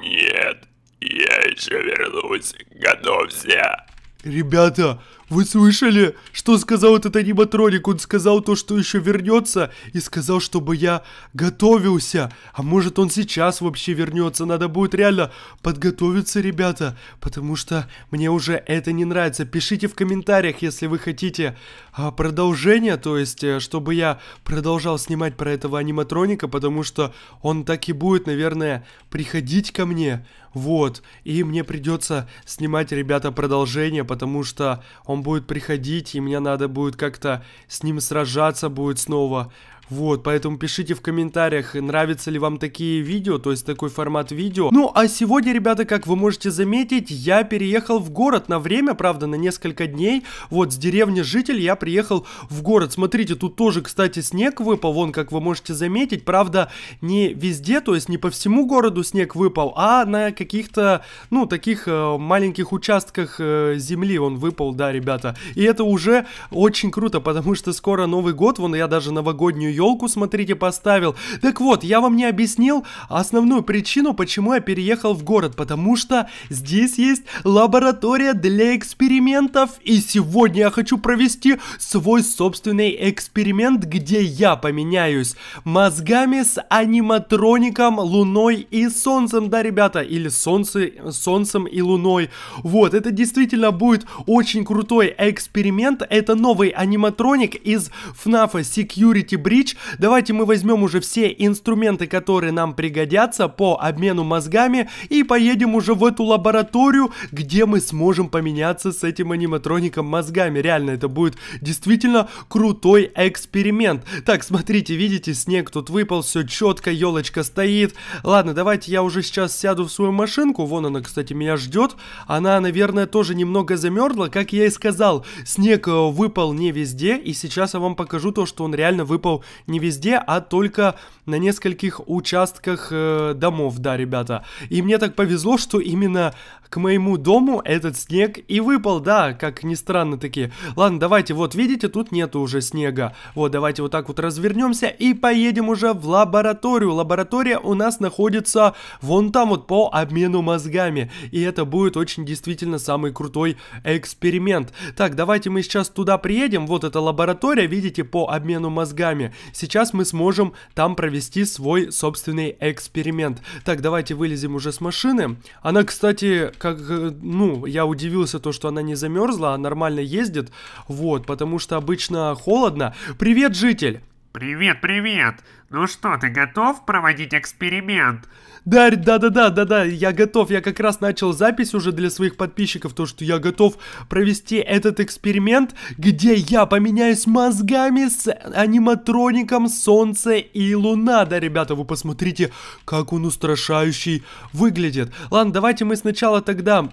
Нет, я еще вернусь, готовься. Ребята, вы слышали, что сказал этот аниматроник? Он сказал то, что еще вернется, и сказал, чтобы я готовился. А может он сейчас вообще вернется? Надо будет реально подготовиться, ребята, потому что мне уже это не нравится. Пишите в комментариях, если вы хотите а, продолжение, то есть, э, чтобы я продолжал снимать про этого аниматроника, потому что он так и будет, наверное, приходить ко мне. Вот, и мне придется снимать, ребята, продолжение, потому что он будет приходить, и мне надо будет как-то с ним сражаться будет снова. Вот, поэтому пишите в комментариях, нравятся ли вам такие видео, то есть такой формат видео. Ну, а сегодня, ребята, как вы можете заметить, я переехал в город на время, правда, на несколько дней. Вот, с деревни житель я приехал в город. Смотрите, тут тоже, кстати, снег выпал, вон, как вы можете заметить. Правда, не везде, то есть не по всему городу снег выпал, а на каких-то, ну, таких э, маленьких участках э, земли он выпал, да, ребята. И это уже очень круто, потому что скоро Новый год, вон, я даже новогоднюю елку, смотрите, поставил. Так вот, я вам не объяснил основную причину, почему я переехал в город, потому что здесь есть лаборатория для экспериментов, и сегодня я хочу провести свой собственный эксперимент, где я поменяюсь мозгами с аниматроником, луной и солнцем, да, ребята, или солнце, солнцем и луной. Вот, это действительно будет очень крутой эксперимент, это новый аниматроник из FNAF Security Bridge. Switch. Давайте мы возьмем уже все инструменты, которые нам пригодятся по обмену мозгами и поедем уже в эту лабораторию, где мы сможем поменяться с этим аниматроником мозгами. Реально, это будет действительно крутой эксперимент. Так, смотрите, видите, снег тут выпал, все четко, елочка стоит. Ладно, давайте я уже сейчас сяду в свою машинку. Вон она, кстати, меня ждет. Она, наверное, тоже немного замерзла. Как я и сказал, снег э, выпал не везде. И сейчас я вам покажу то, что он реально выпал не везде, а только на нескольких участках э, домов, да, ребята. И мне так повезло, что именно к моему дому этот снег и выпал, да, как ни странно такие. Ладно, давайте, вот видите, тут нету уже снега. Вот, давайте вот так вот развернемся и поедем уже в лабораторию. Лаборатория у нас находится вон там вот по обмену мозгами. И это будет очень действительно самый крутой эксперимент. Так, давайте мы сейчас туда приедем. Вот эта лаборатория, видите, по обмену мозгами. Сейчас мы сможем там провести свой собственный эксперимент. Так, давайте вылезем уже с машины. Она, кстати, как, э, ну, я удивился то, что она не замерзла, а нормально ездит. Вот, потому что обычно холодно. Привет, житель! Привет, привет! Ну что, ты готов проводить эксперимент? Дарь, да-да-да, да-да, я готов. Я как раз начал запись уже для своих подписчиков, то что я готов провести этот эксперимент, где я поменяюсь мозгами с аниматроником Солнце и Луна. Да, ребята, вы посмотрите, как он устрашающий выглядит. Ладно, давайте мы сначала тогда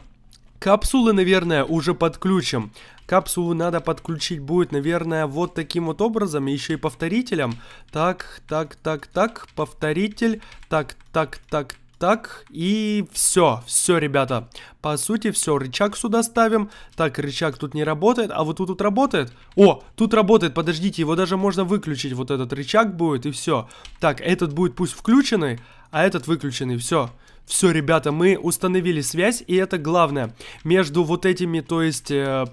Капсулы, наверное, уже подключим. Капсулу надо подключить будет, наверное, вот таким вот образом, еще и повторителем. Так, так, так, так, повторитель, так, так, так, так, и все, все, ребята. По сути, все, рычаг сюда ставим. Так, рычаг тут не работает, а вот тут, тут работает. О, тут работает, подождите, его даже можно выключить. Вот этот рычаг будет, и все. Так, этот будет пусть включенный, а этот выключенный, все. Все, ребята, мы установили связь, и это главное. Между вот этими, то есть, э,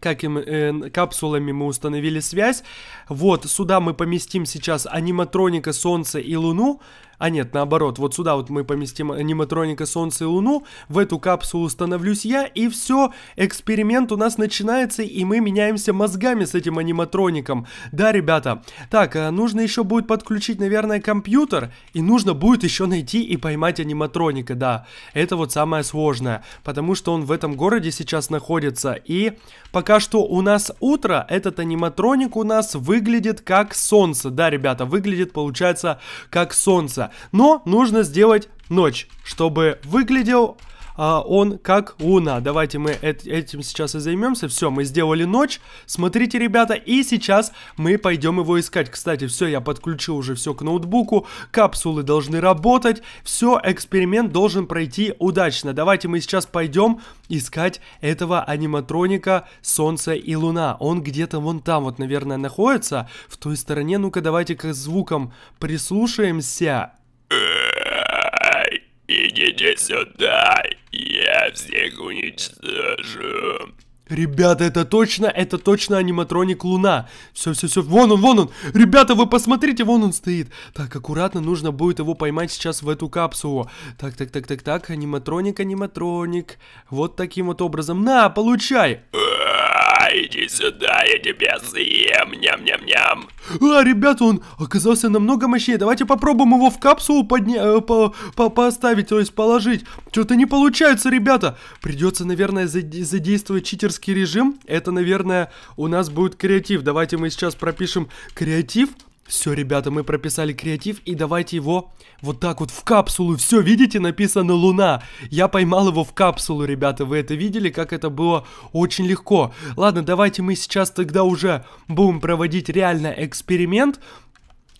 как им, э, капсулами мы установили связь. Вот, сюда мы поместим сейчас аниматроника, Солнца и луну. А нет, наоборот, вот сюда вот мы поместим аниматроника Солнце и Луну, в эту капсулу становлюсь я, и все, эксперимент у нас начинается, и мы меняемся мозгами с этим аниматроником. Да, ребята? Так, э, нужно еще будет подключить, наверное, компьютер, и нужно будет еще найти и поймать аниматроника, да. Это вот самое сложное, потому что он в этом городе сейчас находится, и пока что у нас утро, этот аниматроник у нас выглядит как солнце, да, ребята, выглядит, получается, как солнце. Но нужно сделать ночь, чтобы выглядел а он как луна. Давайте мы этим сейчас и займемся. Все, мы сделали ночь. Смотрите, ребята, и сейчас мы пойдем его искать. Кстати, все, я подключил уже все к ноутбуку. Капсулы должны работать. Все, эксперимент должен пройти удачно. Давайте мы сейчас пойдем искать этого аниматроника Солнце и Луна. Он где-то вон там вот, наверное, находится. В той стороне, ну-ка, давайте к звукам прислушаемся. Идите сюда, я всех уничтожу. Ребята, это точно, это точно аниматроник Луна. Все, все, все. Вон он, вон он. Ребята, вы посмотрите, вон он стоит. Так, аккуратно, нужно будет его поймать сейчас в эту капсулу. Так, так, так, так, так. Аниматроник, аниматроник. Вот таким вот образом. На, получай. Иди сюда, я тебя съем, ням-ням-ням. А, ребята, он оказался намного мощнее. Давайте попробуем его в капсулу подня... Э, по... По... поставить, то есть положить. Что-то не получается, ребята. Придется, наверное, заде... задействовать читерский творческий режим, это, наверное, у нас будет креатив. Давайте мы сейчас пропишем креатив. Все, ребята, мы прописали креатив, и давайте его вот так вот в капсулу. Все, видите, написано Луна. Я поймал его в капсулу, ребята. Вы это видели, как это было очень легко. Ладно, давайте мы сейчас тогда уже будем проводить реально эксперимент.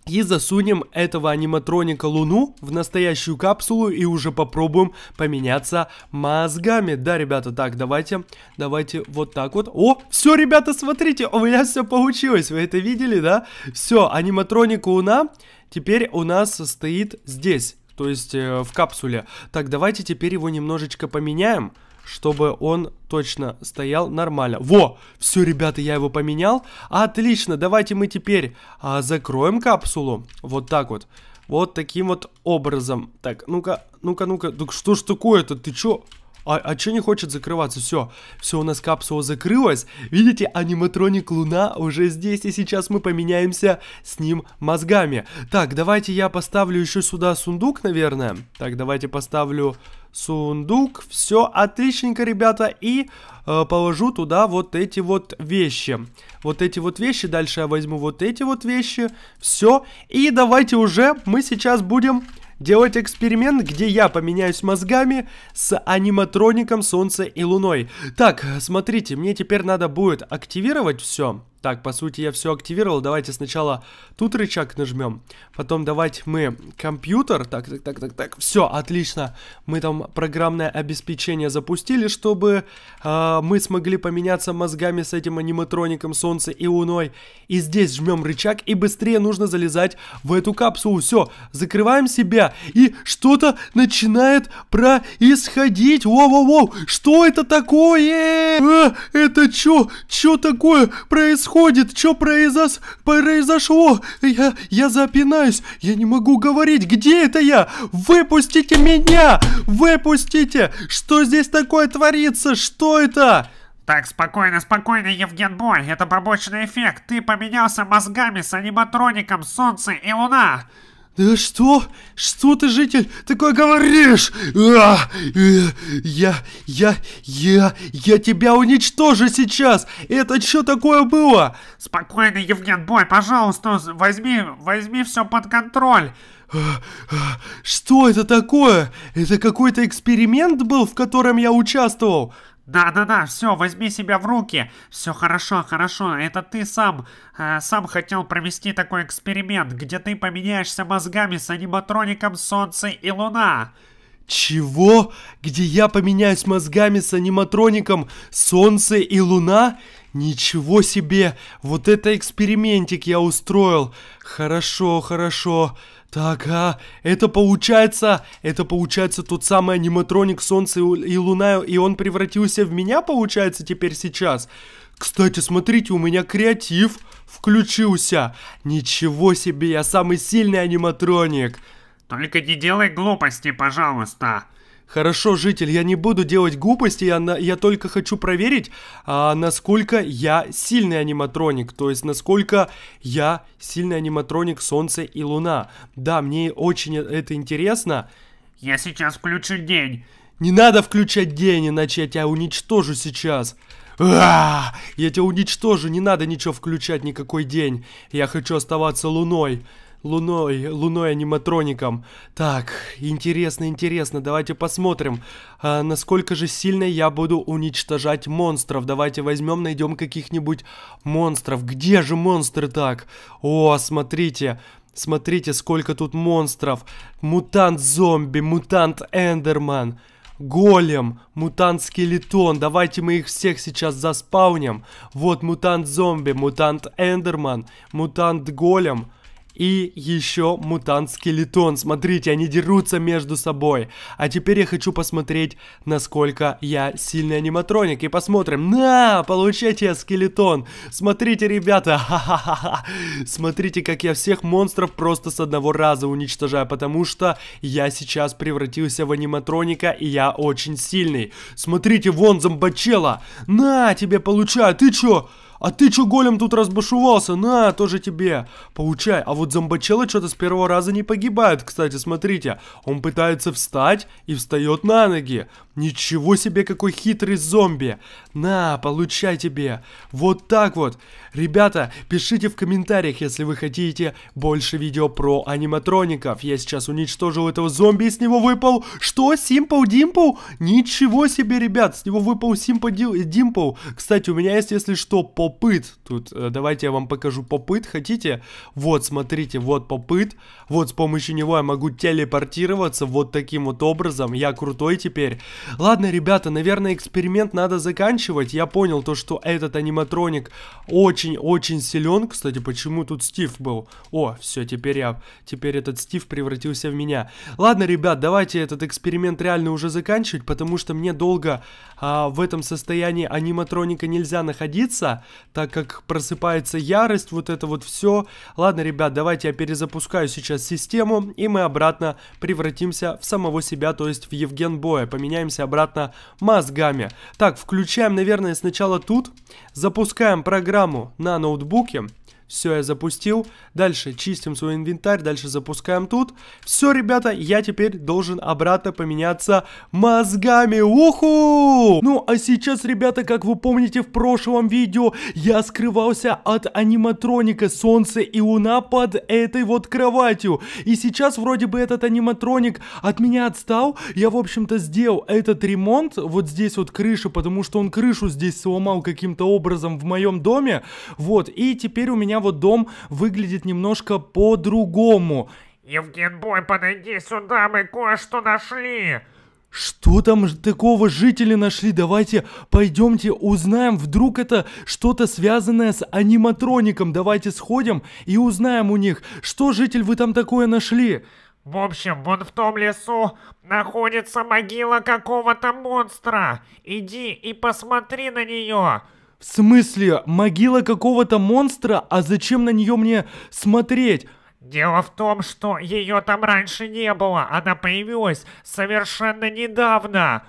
И засунем этого аниматроника Луну в настоящую капсулу и уже попробуем поменяться мозгами. Да, ребята, так, давайте, давайте вот так вот. О, все, ребята, смотрите, у меня все получилось, вы это видели, да? Все, аниматроник Луна теперь у нас стоит здесь, то есть э, в капсуле. Так, давайте теперь его немножечко поменяем чтобы он точно стоял нормально. Во! Все, ребята, я его поменял. Отлично, давайте мы теперь а, закроем капсулу. Вот так вот. Вот таким вот образом. Так, ну-ка, ну-ка, ну-ка. Так что ж такое-то? Ты чё? А, а что не хочет закрываться? Все, все, у нас капсула закрылась. Видите, аниматроник Луна уже здесь, и сейчас мы поменяемся с ним мозгами. Так, давайте я поставлю еще сюда сундук, наверное. Так, давайте поставлю сундук. Все отличненько, ребята. И э, положу туда вот эти вот вещи. Вот эти вот вещи. Дальше я возьму вот эти вот вещи. Все. И давайте уже мы сейчас будем делать эксперимент, где я поменяюсь мозгами с аниматроником Солнца и Луной. Так, смотрите, мне теперь надо будет активировать все. Так, по сути, я все активировал. Давайте сначала тут рычаг нажмем. Потом давайте мы компьютер. Так, так, так, так, так. Все, отлично. Мы там программное обеспечение запустили, чтобы э, мы смогли поменяться мозгами с этим аниматроником Солнца и Луной. И здесь жмем рычаг, и быстрее нужно залезать в эту капсулу. Все, закрываем себя, и что-то начинает происходить. Воу-воу-воу, что это такое? А, это что? Что такое происходит? происходит? Что произос... произошло? Я... я запинаюсь, я не могу говорить, где это я? Выпустите меня! Выпустите! Что здесь такое творится? Что это? Так, спокойно, спокойно, Евген Бой, это побочный эффект. Ты поменялся мозгами с аниматроником Солнце и Луна. Да что? Что ты, житель, такое говоришь? А, э, я, я, я, я тебя уничтожу сейчас! Это что такое было? Спокойно, Евген, бой, пожалуйста, возьми, возьми все под контроль. А, а, что это такое? Это какой-то эксперимент был, в котором я участвовал? Да-да-да, все, возьми себя в руки. Все хорошо, хорошо. Это ты сам, э, сам хотел провести такой эксперимент, где ты поменяешься мозгами с аниматроником Солнце и Луна. Чего? Где я поменяюсь мозгами с аниматроником Солнце и Луна? Ничего себе! Вот это экспериментик я устроил! Хорошо, хорошо. Так, а, это получается, это получается тот самый аниматроник Солнце и Луна, и он превратился в меня, получается, теперь сейчас? Кстати, смотрите, у меня креатив включился. Ничего себе, я самый сильный аниматроник. Только не делай глупости, пожалуйста. Хорошо, житель, я не буду делать глупости, я, на, я только хочу проверить, а, насколько я сильный аниматроник, то есть насколько я сильный аниматроник Солнце и Луна. Да, мне очень это интересно. Я сейчас включу день. Не надо включать день, иначе я тебя уничтожу сейчас. А, я тебя уничтожу, не надо ничего включать, никакой день. Я хочу оставаться луной луной, луной-аниматроником. Так, интересно, интересно, давайте посмотрим, а насколько же сильно я буду уничтожать монстров. Давайте возьмем, найдем каких-нибудь монстров. Где же монстры так? О, смотрите, смотрите, сколько тут монстров. Мутант-зомби, мутант-эндерман. Голем, мутант-скелетон. Давайте мы их всех сейчас заспауним. Вот мутант-зомби, мутант-эндерман, мутант-голем, и еще мутант-скелетон. Смотрите, они дерутся между собой. А теперь я хочу посмотреть, насколько я сильный аниматроник. И посмотрим. На, получайте скелетон. Смотрите, ребята. Ха-ха-ха. Смотрите, как я всех монстров просто с одного раза уничтожаю. Потому что я сейчас превратился в аниматроника, и я очень сильный. Смотрите, вон зомбачела. На, тебе получаю. Ты чё? А ты чё голем тут разбушевался? На, тоже тебе. Получай. А вот зомбачелы что-то с первого раза не погибают. Кстати, смотрите. Он пытается встать и встает на ноги. Ничего себе, какой хитрый зомби. На, получай тебе. Вот так вот. Ребята, пишите в комментариях, если вы хотите больше видео про аниматроников. Я сейчас уничтожил этого зомби и с него выпал... Что? Симпл Димпл? Ничего себе, ребят. С него выпал Симпл Димпл. Кстати, у меня есть, если что, по попыт. Тут э, давайте я вам покажу попыт, хотите? Вот, смотрите, вот попыт. Вот с помощью него я могу телепортироваться вот таким вот образом. Я крутой теперь. Ладно, ребята, наверное, эксперимент надо заканчивать. Я понял то, что этот аниматроник очень-очень силен. Кстати, почему тут Стив был? О, все, теперь я... Теперь этот Стив превратился в меня. Ладно, ребят, давайте этот эксперимент реально уже заканчивать, потому что мне долго а, в этом состоянии аниматроника нельзя находиться так как просыпается ярость, вот это вот все. Ладно, ребят, давайте я перезапускаю сейчас систему, и мы обратно превратимся в самого себя, то есть в Боя Поменяемся обратно мозгами. Так, включаем, наверное, сначала тут. Запускаем программу на ноутбуке. Все, я запустил. Дальше чистим свой инвентарь, дальше запускаем тут. Все, ребята, я теперь должен обратно поменяться мозгами. Уху! Ну, а сейчас, ребята, как вы помните в прошлом видео, я скрывался от аниматроника Солнце и Луна под этой вот кроватью. И сейчас вроде бы этот аниматроник от меня отстал. Я, в общем-то, сделал этот ремонт вот здесь вот крыши, потому что он крышу здесь сломал каким-то образом в моем доме. Вот, и теперь у меня вот дом выглядит немножко по-другому. Евген Бой, подойди сюда, мы кое-что нашли. Что там такого жители нашли? Давайте пойдемте узнаем. Вдруг это что-то связанное с аниматроником. Давайте сходим и узнаем у них, что житель вы там такое нашли. В общем, вон в том лесу находится могила какого-то монстра. Иди и посмотри на нее. В смысле, могила какого-то монстра? А зачем на нее мне смотреть? Дело в том, что ее там раньше не было. Она появилась совершенно недавно.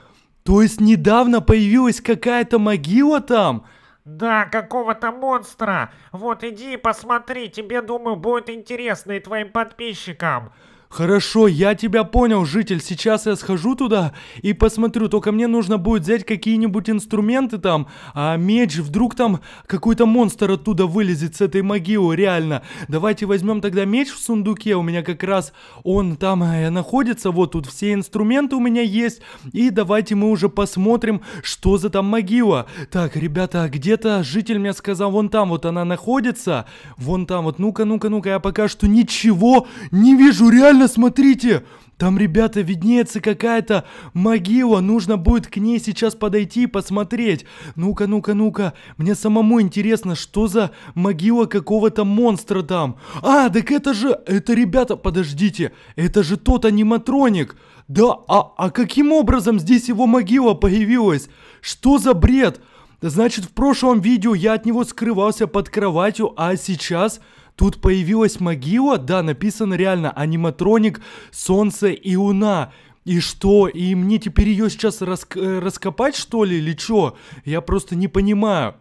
То есть недавно появилась какая-то могила там? Да, какого-то монстра. Вот иди и посмотри, тебе, думаю, будет интересно и твоим подписчикам. «Хорошо, я тебя понял, житель. Сейчас я схожу туда и посмотрю. Только мне нужно будет взять какие-нибудь инструменты там, а меч, вдруг там какой-то монстр оттуда вылезет с этой могилы, реально. Давайте возьмем тогда меч в сундуке, у меня как раз он там э, находится. Вот тут все инструменты у меня есть. И давайте мы уже посмотрим, что за там могила. Так, ребята, где-то житель мне сказал, вон там вот она находится. Вон там вот, ну-ка, ну-ка, ну-ка, я пока что ничего не вижу, реально Коля, смотрите! Там, ребята, виднеется какая-то могила. Нужно будет к ней сейчас подойти и посмотреть. Ну-ка, ну-ка, ну-ка. Мне самому интересно, что за могила какого-то монстра там. А, так это же... Это, ребята, подождите. Это же тот аниматроник. Да, а, а каким образом здесь его могила появилась? Что за бред? Значит, в прошлом видео я от него скрывался под кроватью, а сейчас... Тут появилась могила, да, написано реально аниматроник «Солнце и луна». И что? И мне теперь ее сейчас раск э, раскопать, что ли, или что? Я просто не понимаю.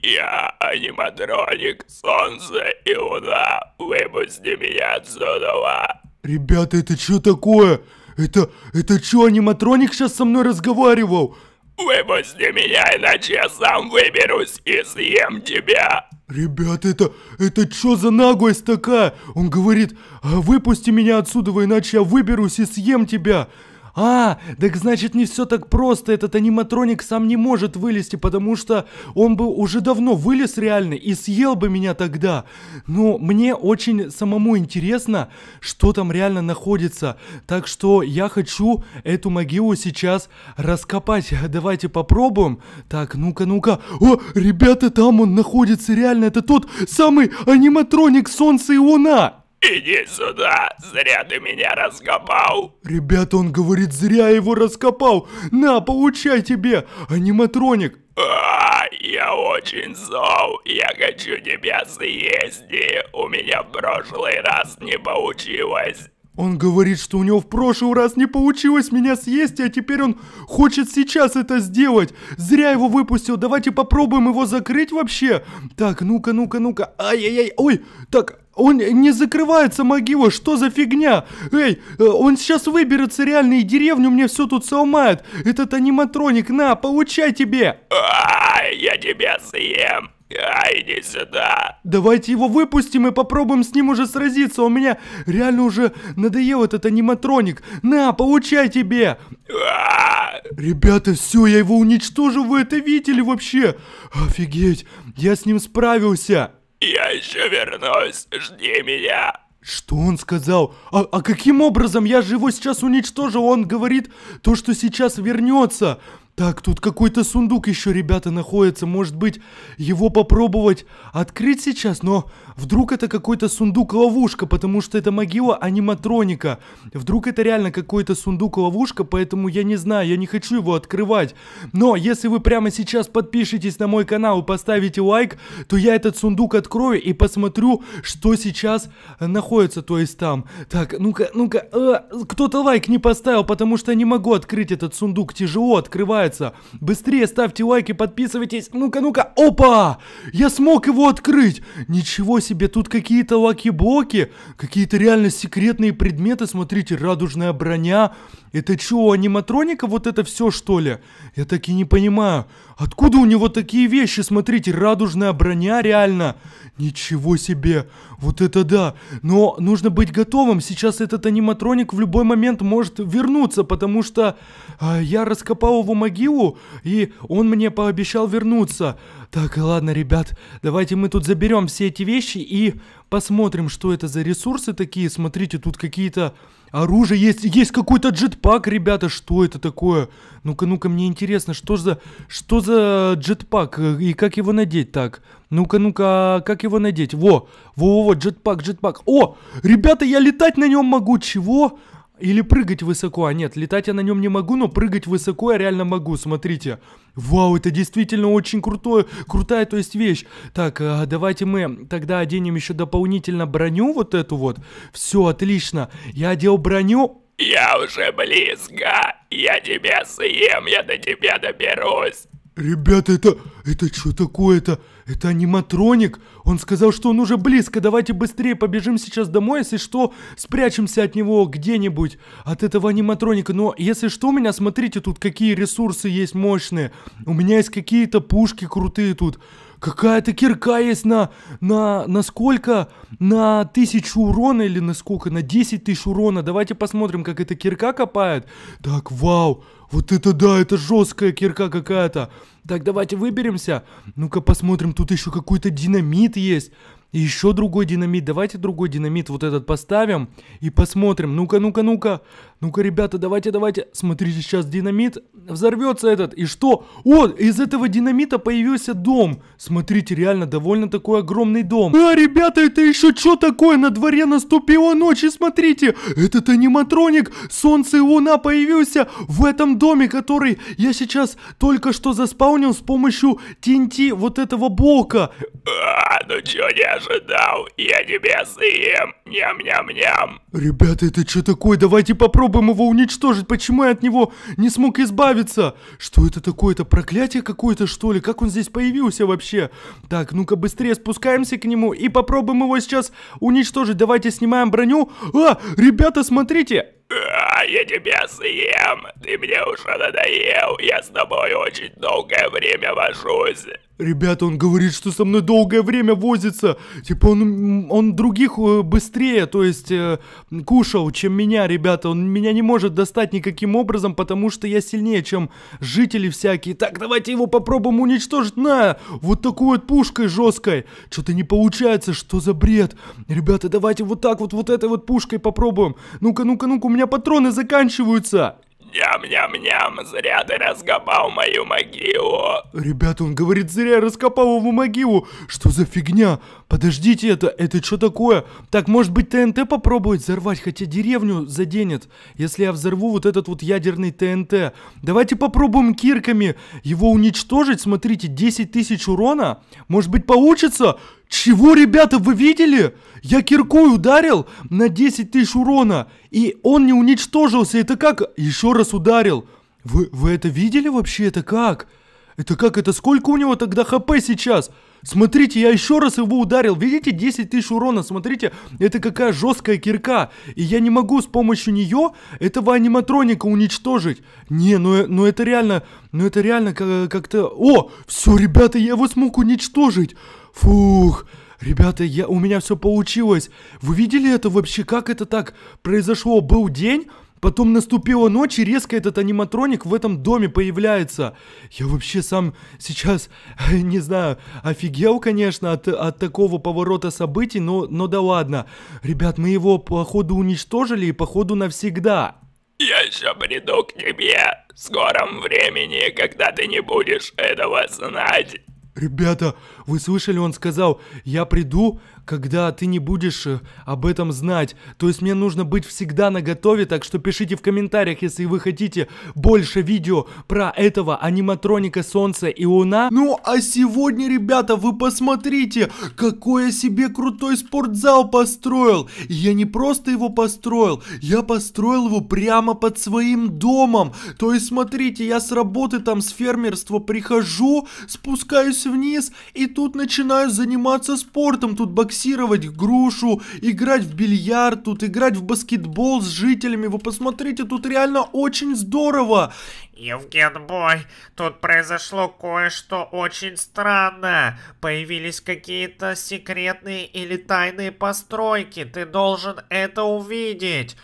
Я аниматроник, солнце и луна, выпусти меня отсюда. Ребята, это что такое? Это, это что, аниматроник сейчас со мной разговаривал? Выпусти меня, иначе я сам выберусь и съем тебя. Ребята, это... это что за наглость такая?» Он говорит, «А «Выпусти меня отсюда, иначе я выберусь и съем тебя!» А, так значит не все так просто, этот аниматроник сам не может вылезти, потому что он бы уже давно вылез реально и съел бы меня тогда. Но мне очень самому интересно, что там реально находится. Так что я хочу эту могилу сейчас раскопать. Давайте попробуем. Так, ну-ка, ну-ка. О, ребята, там он находится реально. Это тот самый аниматроник солнца и луна. Иди сюда, зря ты меня раскопал. Ребята, он говорит, зря его раскопал. На, получай тебе, аниматроник. А, я очень зол, я хочу тебя съесть. У меня в прошлый раз не получилось. Он говорит, что у него в прошлый раз не получилось меня съесть, а теперь он хочет сейчас это сделать. Зря его выпустил. Давайте попробуем его закрыть вообще. Так, ну-ка, ну-ка, ну-ка. Ай-яй-яй. Ой, так, он не закрывается могила, что за фигня? Эй, э, он сейчас выберется реально и деревню мне все тут сломает. Этот аниматроник, на, получай тебе. Ай, я тебя съем. А, иди сюда. Давайте его выпустим и попробуем с ним уже сразиться. У меня реально уже надоел этот аниматроник. На, получай тебе. А! Ребята, все, я его уничтожу. Вы это видели вообще? Офигеть, я с ним справился. Я еще вернусь, жди меня. Что он сказал? А, а каким образом? Я же его сейчас уничтожил. Он говорит то, что сейчас вернется. Так, тут какой-то сундук еще, ребята, находится. Может быть, его попробовать открыть сейчас, но вдруг это какой-то сундук-ловушка, потому что это могила аниматроника. Вдруг это реально какой-то сундук-ловушка, поэтому я не знаю, я не хочу его открывать. Но если вы прямо сейчас подпишетесь на мой канал и поставите лайк, то я этот сундук открою и посмотрю, что сейчас находится, то есть там. Так, ну-ка, ну-ка, э, кто-то лайк не поставил, потому что я не могу открыть этот сундук, тяжело открывается открывается. Быстрее ставьте лайки, подписывайтесь. Ну-ка, ну-ка, опа! Я смог его открыть! Ничего себе, тут какие-то лаки-блоки, какие-то реально секретные предметы. Смотрите, радужная броня. Это что, аниматроника вот это все, что ли? Я так и не понимаю. Откуда у него такие вещи? Смотрите, радужная броня, реально. Ничего себе. Вот это да. Но нужно быть готовым. Сейчас этот аниматроник в любой момент может вернуться, потому что э, я раскопал его магию могилу, и он мне пообещал вернуться. Так, ладно, ребят, давайте мы тут заберем все эти вещи и посмотрим, что это за ресурсы такие. Смотрите, тут какие-то оружие есть. Есть какой-то джетпак, ребята, что это такое? Ну-ка, ну-ка, мне интересно, что за, что за джетпак э, и как его надеть так? Ну-ка, ну-ка, а как его надеть? Во, во-во-во, джетпак, джетпак. О, ребята, я летать на нем могу, чего? Чего? Или прыгать высоко, а нет, летать я на нем не могу, но прыгать высоко я реально могу, смотрите. Вау, это действительно очень крутое, крутая, то есть вещь. Так, э, давайте мы тогда оденем еще дополнительно броню вот эту вот. Все, отлично, я одел броню. Я уже близко, я тебя съем, я до тебя доберусь. Ребята, это, это что такое-то? Это аниматроник! Он сказал, что он уже близко. Давайте быстрее побежим сейчас домой, если что, спрячемся от него где-нибудь, от этого аниматроника. Но если что, у меня, смотрите, тут какие ресурсы есть мощные. У меня есть какие-то пушки крутые тут. Какая-то кирка есть на, на, на сколько? На тысячу урона или на сколько? На 10 тысяч урона. Давайте посмотрим, как эта кирка копает. Так, вау. Вот это да, это жесткая кирка какая-то. Так, давайте выберемся. Ну-ка посмотрим, тут еще какой-то динамит есть. еще другой динамит. Давайте другой динамит вот этот поставим и посмотрим. Ну-ка, ну-ка, ну-ка. Ну-ка, ребята, давайте, давайте. Смотрите, сейчас динамит. Взорвется этот. И что? О, из этого динамита появился дом. Смотрите, реально довольно такой огромный дом. А, ребята, это еще что такое? На дворе наступила ночь. И смотрите, этот аниматроник, солнце и луна появился в этом доме, который я сейчас только что заспаунил с помощью TNT вот этого блока. А, ну чё не ожидал? Я тебя съем. Ням-ням-ням. Ребята, это что такое? Давайте попробуем попробуем его уничтожить. Почему я от него не смог избавиться? Что это такое это Проклятие какое-то, что ли? Как он здесь появился вообще? Так, ну-ка быстрее спускаемся к нему и попробуем его сейчас уничтожить. Давайте снимаем броню. А, ребята, смотрите! А, я тебя съем! Ты мне уже надоел! Я с тобой очень долгое время вожусь! Ребята, он говорит, что со мной долгое время возится. Типа он, он других э, быстрее, то есть э, кушал, чем меня, ребята. Он меня не может достать никаким образом, потому что я сильнее, чем жители всякие. Так, давайте его попробуем уничтожить. На! Вот такой вот пушкой жесткой. Что-то не получается, что за бред. Ребята, давайте вот так вот, вот этой вот пушкой попробуем. Ну-ка, ну-ка, ну-ка, у меня патроны заканчиваются. Ням-ням-ням, зря ты раскопал мою могилу. Ребята, он говорит, зря я раскопал его могилу. Что за фигня? Подождите, это, это что такое? Так, может быть, ТНТ попробует взорвать, хотя деревню заденет, если я взорву вот этот вот ядерный ТНТ. Давайте попробуем кирками его уничтожить. Смотрите, 10 тысяч урона. Может быть, получится? Чего, ребята, вы видели? Я киркой ударил на 10 тысяч урона, и он не уничтожился. Это как? Еще раз ударил. Вы, вы это видели вообще? Это как? Это как? Это сколько у него тогда хп сейчас? Сейчас. Смотрите, я еще раз его ударил. Видите, 10 тысяч урона. Смотрите, это какая жесткая кирка. И я не могу с помощью нее этого аниматроника уничтожить. Не, ну, э, ну это реально, ну это реально как-то... О, все, ребята, я его смог уничтожить. Фух. Ребята, я, у меня все получилось. Вы видели это вообще? Как это так произошло? Был день, Потом наступила ночь, и резко этот аниматроник в этом доме появляется. Я вообще сам сейчас, не знаю, офигел, конечно, от, от такого поворота событий, но, но да ладно. Ребят, мы его, походу, уничтожили, и походу навсегда. Я еще приду к тебе в скором времени, когда ты не будешь этого знать. Ребята, вы слышали, он сказал, я приду, когда ты не будешь э, об этом знать. То есть мне нужно быть всегда на готове, так что пишите в комментариях, если вы хотите больше видео про этого аниматроника Солнца и Луна. Ну, а сегодня, ребята, вы посмотрите, какой я себе крутой спортзал построил. я не просто его построил, я построил его прямо под своим домом. То есть, смотрите, я с работы там с фермерства прихожу, спускаюсь вниз и тут тут начинаю заниматься спортом, тут боксировать грушу, играть в бильярд, тут играть в баскетбол с жителями. Вы посмотрите, тут реально очень здорово. Евгенбой, тут произошло кое-что очень странное. Появились какие-то секретные или тайные постройки. Ты должен это увидеть.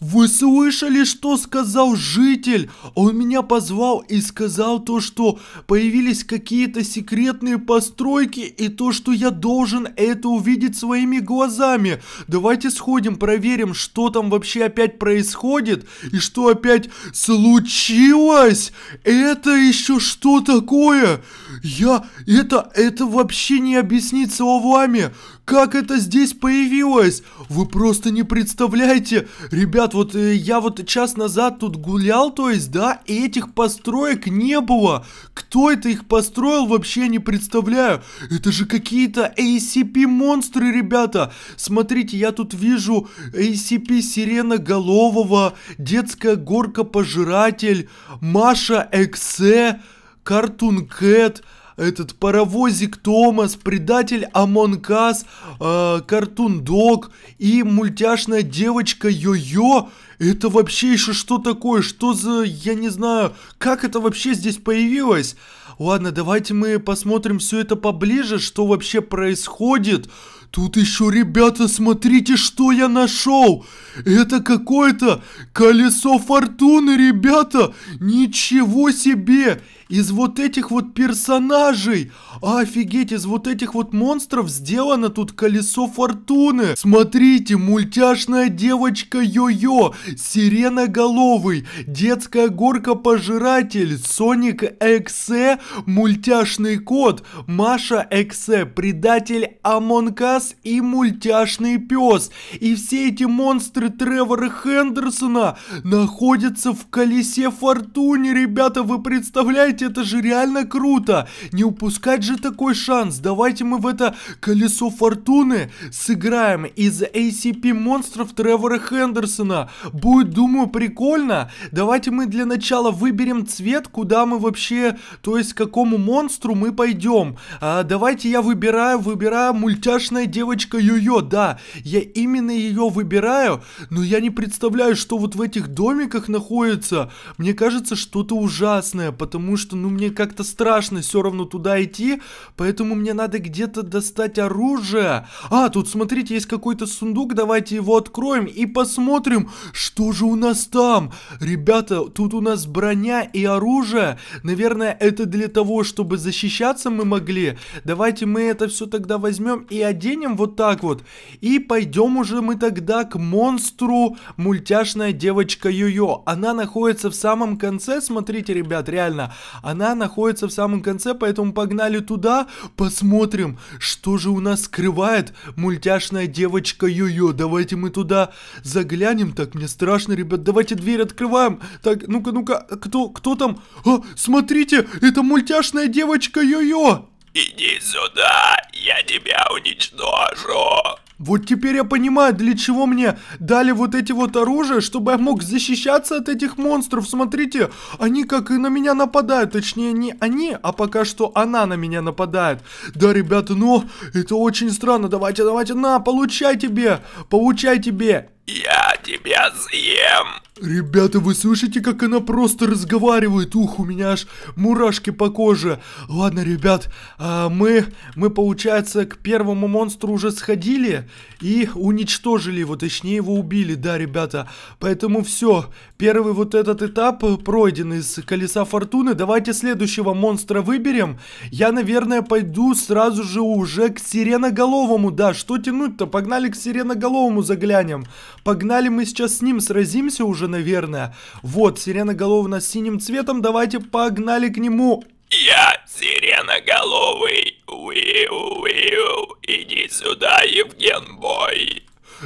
Вы слышали, что сказал житель? Он меня позвал и сказал то, что появились какие-то секретные постройки и то, что я должен это увидеть своими глазами. Давайте сходим, проверим, что там вообще опять происходит и что опять случилось. Это еще что такое? Я... Это... Это вообще не объяснится овами. Как это здесь появилось? Вы просто не представляете. Ребят, вот э, я вот час назад тут гулял, то есть, да, и этих построек не было. Кто это их построил, вообще не представляю. Это же какие-то ACP-монстры, ребята. Смотрите, я тут вижу ACP-сиреноголового, детская горка-пожиратель, Маша Эксе... Картун Кэт этот паровозик Томас, предатель Амонкас, э, а, Картун Дог и мультяшная девочка Йо-Йо. Это вообще еще что такое? Что за... Я не знаю, как это вообще здесь появилось? Ладно, давайте мы посмотрим все это поближе, что вообще происходит. Тут еще, ребята, смотрите, что я нашел. Это какое-то колесо фортуны, ребята. Ничего себе из вот этих вот персонажей. Офигеть, из вот этих вот монстров сделано тут колесо фортуны. Смотрите, мультяшная девочка Йо-Йо, Сиреноголовый, детская горка-пожиратель, Соник Эксе, мультяшный кот, Маша Эксе, предатель Амонкас и мультяшный пес. И все эти монстры Тревора Хендерсона находятся в колесе фортуны, ребята, вы представляете? понимаете, это же реально круто. Не упускать же такой шанс. Давайте мы в это колесо фортуны сыграем из ACP монстров Тревора Хендерсона. Будет, думаю, прикольно. Давайте мы для начала выберем цвет, куда мы вообще, то есть к какому монстру мы пойдем. А, давайте я выбираю, выбираю мультяшная девочка Йо-Йо. Да, я именно ее выбираю, но я не представляю, что вот в этих домиках находится. Мне кажется, что-то ужасное, потому что что ну мне как-то страшно все равно туда идти, поэтому мне надо где-то достать оружие. А, тут смотрите, есть какой-то сундук, давайте его откроем и посмотрим, что же у нас там. Ребята, тут у нас броня и оружие. Наверное, это для того, чтобы защищаться мы могли. Давайте мы это все тогда возьмем и оденем вот так вот. И пойдем уже мы тогда к монстру мультяшная девочка Йо-Йо. Она находится в самом конце, смотрите, ребят, реально. Она находится в самом конце, поэтому погнали туда, посмотрим, что же у нас скрывает мультяшная девочка Йо-Йо. Давайте мы туда заглянем. Так, мне страшно, ребят, давайте дверь открываем. Так, ну-ка, ну-ка, кто, кто там? А, смотрите, это мультяшная девочка Йо-Йо. Иди сюда, я тебя уничтожу. Вот теперь я понимаю, для чего мне дали вот эти вот оружия, чтобы я мог защищаться от этих монстров. Смотрите, они как и на меня нападают. Точнее, не они, а пока что она на меня нападает. Да, ребята, ну, это очень странно. Давайте, давайте, на, получай тебе, получай тебе. Я тебя съем! Ребята, вы слышите, как она просто разговаривает? Ух, у меня аж мурашки по коже. Ладно, ребят, а, мы, мы, получается, к первому монстру уже сходили и уничтожили его, точнее его убили, да, ребята. Поэтому все, первый вот этот этап э, пройден из колеса фортуны. Давайте следующего монстра выберем. Я, наверное, пойду сразу же уже к сиреноголовому, да, что тянуть-то? Погнали к сиреноголовому заглянем. Погнали мы сейчас с ним сразимся уже, наверное. Вот, сиреноголовый с синим цветом, давайте погнали к нему. Я сиреноголовый, уиу, уиу, иди сюда, Евген Бой.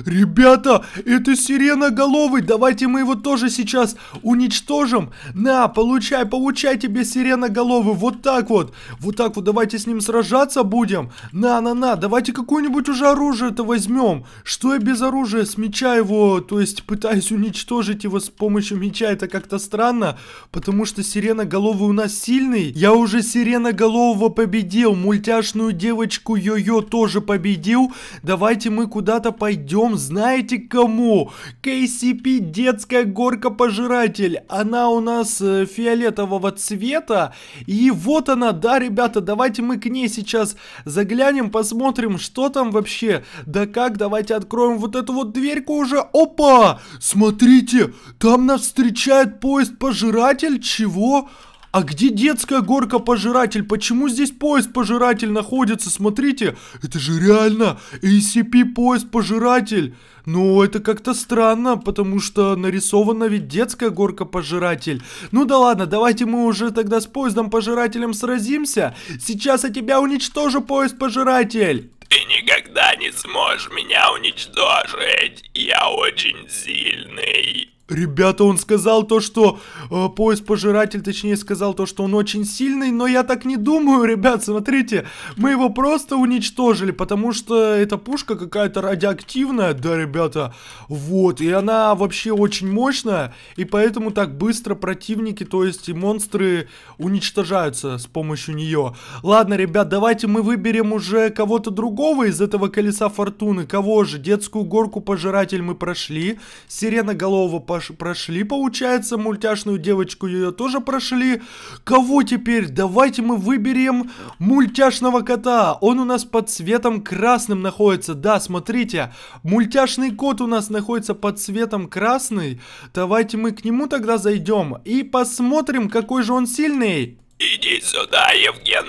Ребята, это сиреноголовый, давайте мы его тоже сейчас уничтожим. На, получай, получай тебе сиреноголовый, вот так вот. Вот так вот, давайте с ним сражаться будем. На, на, на, давайте какое-нибудь уже оружие это возьмем. Что я без оружия с меча его, то есть пытаюсь уничтожить его с помощью меча, это как-то странно. Потому что сиреноголовый у нас сильный. Я уже сиреноголового победил, мультяшную девочку Йо-Йо тоже победил. Давайте мы куда-то пойдем отдаем знаете кому? КСП детская горка-пожиратель. Она у нас э, фиолетового цвета. И вот она, да, ребята, давайте мы к ней сейчас заглянем, посмотрим, что там вообще. Да как, давайте откроем вот эту вот дверьку уже. Опа! Смотрите, там нас встречает поезд-пожиратель. Чего? А где детская горка-пожиратель? Почему здесь поезд-пожиратель находится? Смотрите, это же реально ACP-поезд-пожиратель. Ну, это как-то странно, потому что нарисована ведь детская горка-пожиратель. Ну да ладно, давайте мы уже тогда с поездом-пожирателем сразимся. Сейчас я тебя уничтожу, поезд-пожиратель. Ты никогда не сможешь меня уничтожить. Я очень сильный. Ребята, он сказал то, что э, поезд-пожиратель, точнее, сказал то, что он очень сильный, но я так не думаю, ребят, смотрите, мы его просто уничтожили, потому что эта пушка какая-то радиоактивная, да, ребята, вот, и она вообще очень мощная, и поэтому так быстро противники, то есть и монстры уничтожаются с помощью нее. Ладно, ребят, давайте мы выберем уже кого-то другого из этого колеса фортуны, кого же, детскую горку-пожиратель мы прошли, сирена голову пожиратель, прошли, получается, мультяшную девочку ее тоже прошли. Кого теперь? Давайте мы выберем мультяшного кота. Он у нас под цветом красным находится. Да, смотрите, мультяшный кот у нас находится под цветом красный. Давайте мы к нему тогда зайдем и посмотрим, какой же он сильный. Иди сюда, Евген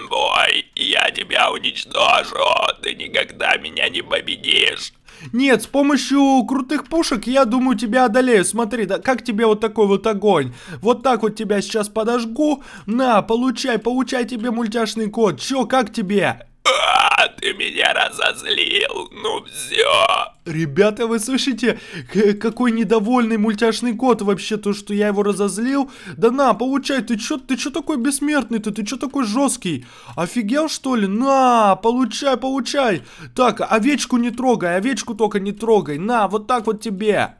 я тебя уничтожу, ты никогда меня не победишь. Нет, с помощью крутых пушек, я думаю, тебя одолею. Смотри, да, как тебе вот такой вот огонь? Вот так вот тебя сейчас подожгу. На, получай, получай тебе мультяшный код. Чё, как тебе? А, ты меня разозлил, ну все. Ребята, вы слышите, какой недовольный мультяшный кот вообще, то, что я его разозлил? Да на, получай, ты чё, ты чё такой бессмертный ты, ты чё такой жесткий? Офигел что ли? На, получай, получай. Так, овечку не трогай, овечку только не трогай, на, вот так вот тебе.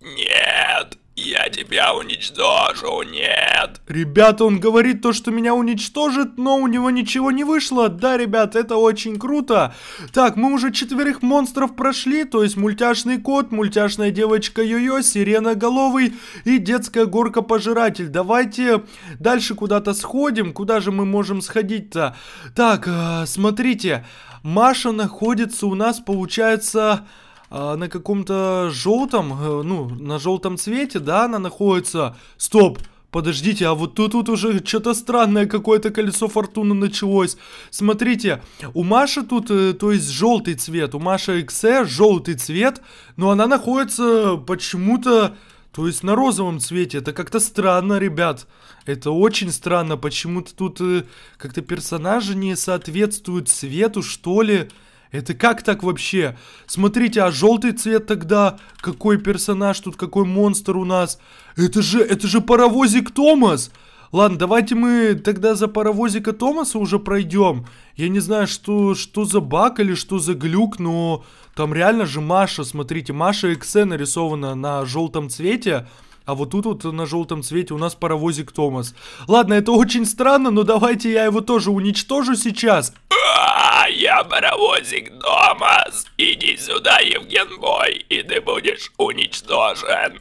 нет. Я тебя уничтожу, нет. Ребята, он говорит то, что меня уничтожит, но у него ничего не вышло. Да, ребят, это очень круто. Так, мы уже четверых монстров прошли, то есть мультяшный кот, мультяшная девочка Йо-Йо, сирена головый и детская горка пожиратель. Давайте дальше куда-то сходим. Куда же мы можем сходить-то? Так, э, смотрите, Маша находится у нас, получается... А, на каком-то желтом, э, ну, на желтом цвете, да, она находится. Стоп! Подождите, а вот тут, тут уже что-то странное, какое-то колесо фортуны началось. Смотрите, у Маши тут, э, то есть желтый цвет, у Маши XE желтый цвет, но она находится почему-то, то есть на розовом цвете. Это как-то странно, ребят. Это очень странно, почему-то тут э, как-то персонажи не соответствуют цвету, что ли. Это как так вообще? Смотрите, а желтый цвет тогда? Какой персонаж тут, какой монстр у нас? Это же, это же паровозик Томас! Ладно, давайте мы тогда за паровозика Томаса уже пройдем. Я не знаю, что, что за баг или что за глюк, но там реально же Маша, смотрите, Маша Эксе нарисована на желтом цвете. А вот тут вот на желтом цвете у нас паровозик Томас. Ладно, это очень странно, но давайте я его тоже уничтожу сейчас. А, я паровозик Томас. Иди сюда, Евген мой, и ты будешь уничтожен.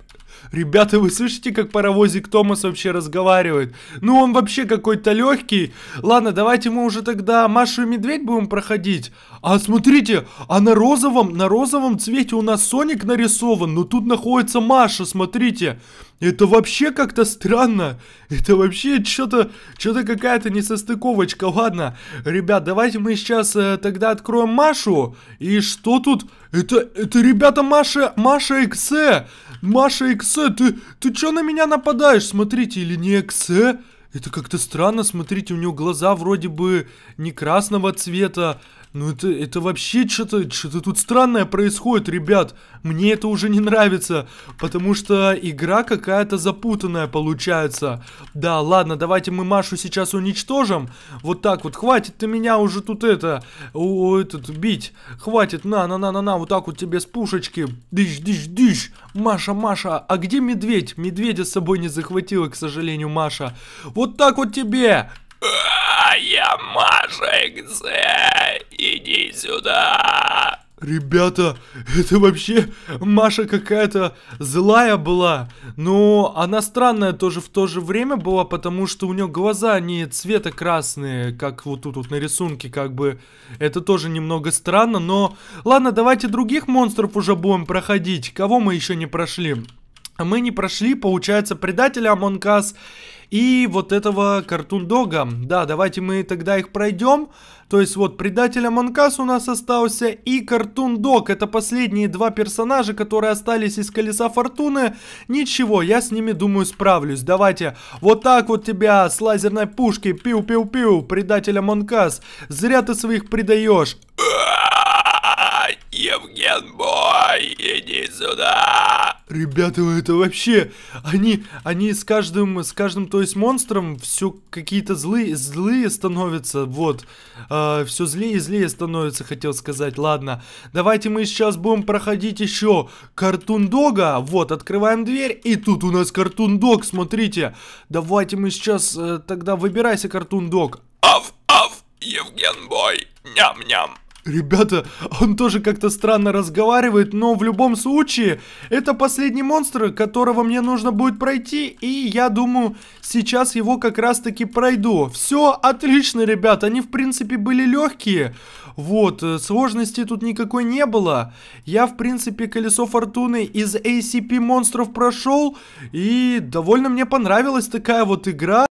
Ребята, вы слышите, как паровозик Томас вообще разговаривает? Ну, он вообще какой-то легкий. Ладно, давайте мы уже тогда Машу и Медведь будем проходить. А смотрите, а на розовом, на розовом цвете у нас Соник нарисован, но тут находится Маша, смотрите. Смотрите. Это вообще как-то странно. Это вообще что-то, что-то какая-то несостыковочка. Ладно, ребят, давайте мы сейчас э, тогда откроем Машу. И что тут? Это, это, ребята, Маша, Маша Эксе. Маша Эксе, ты, ты что на меня нападаешь? Смотрите, или не Эксе? Это как-то странно, смотрите, у него глаза вроде бы не красного цвета, ну это, это вообще что-то, что-то тут странное происходит, ребят. Мне это уже не нравится, потому что игра какая-то запутанная получается. Да, ладно, давайте мы Машу сейчас уничтожим. Вот так вот, хватит ты меня уже тут это, о, этот, бить. Хватит, на, на, на, на, на, вот так вот тебе с пушечки. Дыщ, дыщ, дыщ. Маша, Маша, а где медведь? Медведя с собой не захватила, к сожалению, Маша. Вот так вот тебе. А, я Машек Зе, иди сюда. Ребята, это вообще Маша какая-то злая была, но ну, она странная тоже в то же время была, потому что у нее глаза не цвета красные, как вот тут вот на рисунке, как бы это тоже немного странно, но ладно, давайте других монстров уже будем проходить, кого мы еще не прошли? Мы не прошли, получается, предателя Амонкас и вот этого картундога. Да, давайте мы тогда их пройдем. То есть вот предателя Манкас у нас остался и картундог. Это последние два персонажа, которые остались из колеса фортуны. Ничего, я с ними, думаю, справлюсь. Давайте вот так вот тебя с лазерной пушки пиу-пиу-пиу, предателя Манкас. Зря ты своих предаешь. «Ай, Евген бой, иди сюда!» Ребята, это вообще... Они, они с каждым, с каждым, то есть монстром все какие-то злые, злые становятся, вот. Э, а, все злее и злее становятся, хотел сказать. Ладно, давайте мы сейчас будем проходить еще Картун Дога. Вот, открываем дверь, и тут у нас Картун Дог, смотрите. Давайте мы сейчас, э, тогда выбирайся, Картун Дог. Аф, аф, Евген бой, ням-ням. Ребята, он тоже как-то странно разговаривает, но в любом случае, это последний монстр, которого мне нужно будет пройти, и я думаю, сейчас его как раз-таки пройду. Все отлично, ребят, они в принципе были легкие. Вот, э, сложности тут никакой не было. Я, в принципе, колесо фортуны из ACP монстров прошел, и довольно мне понравилась такая вот игра.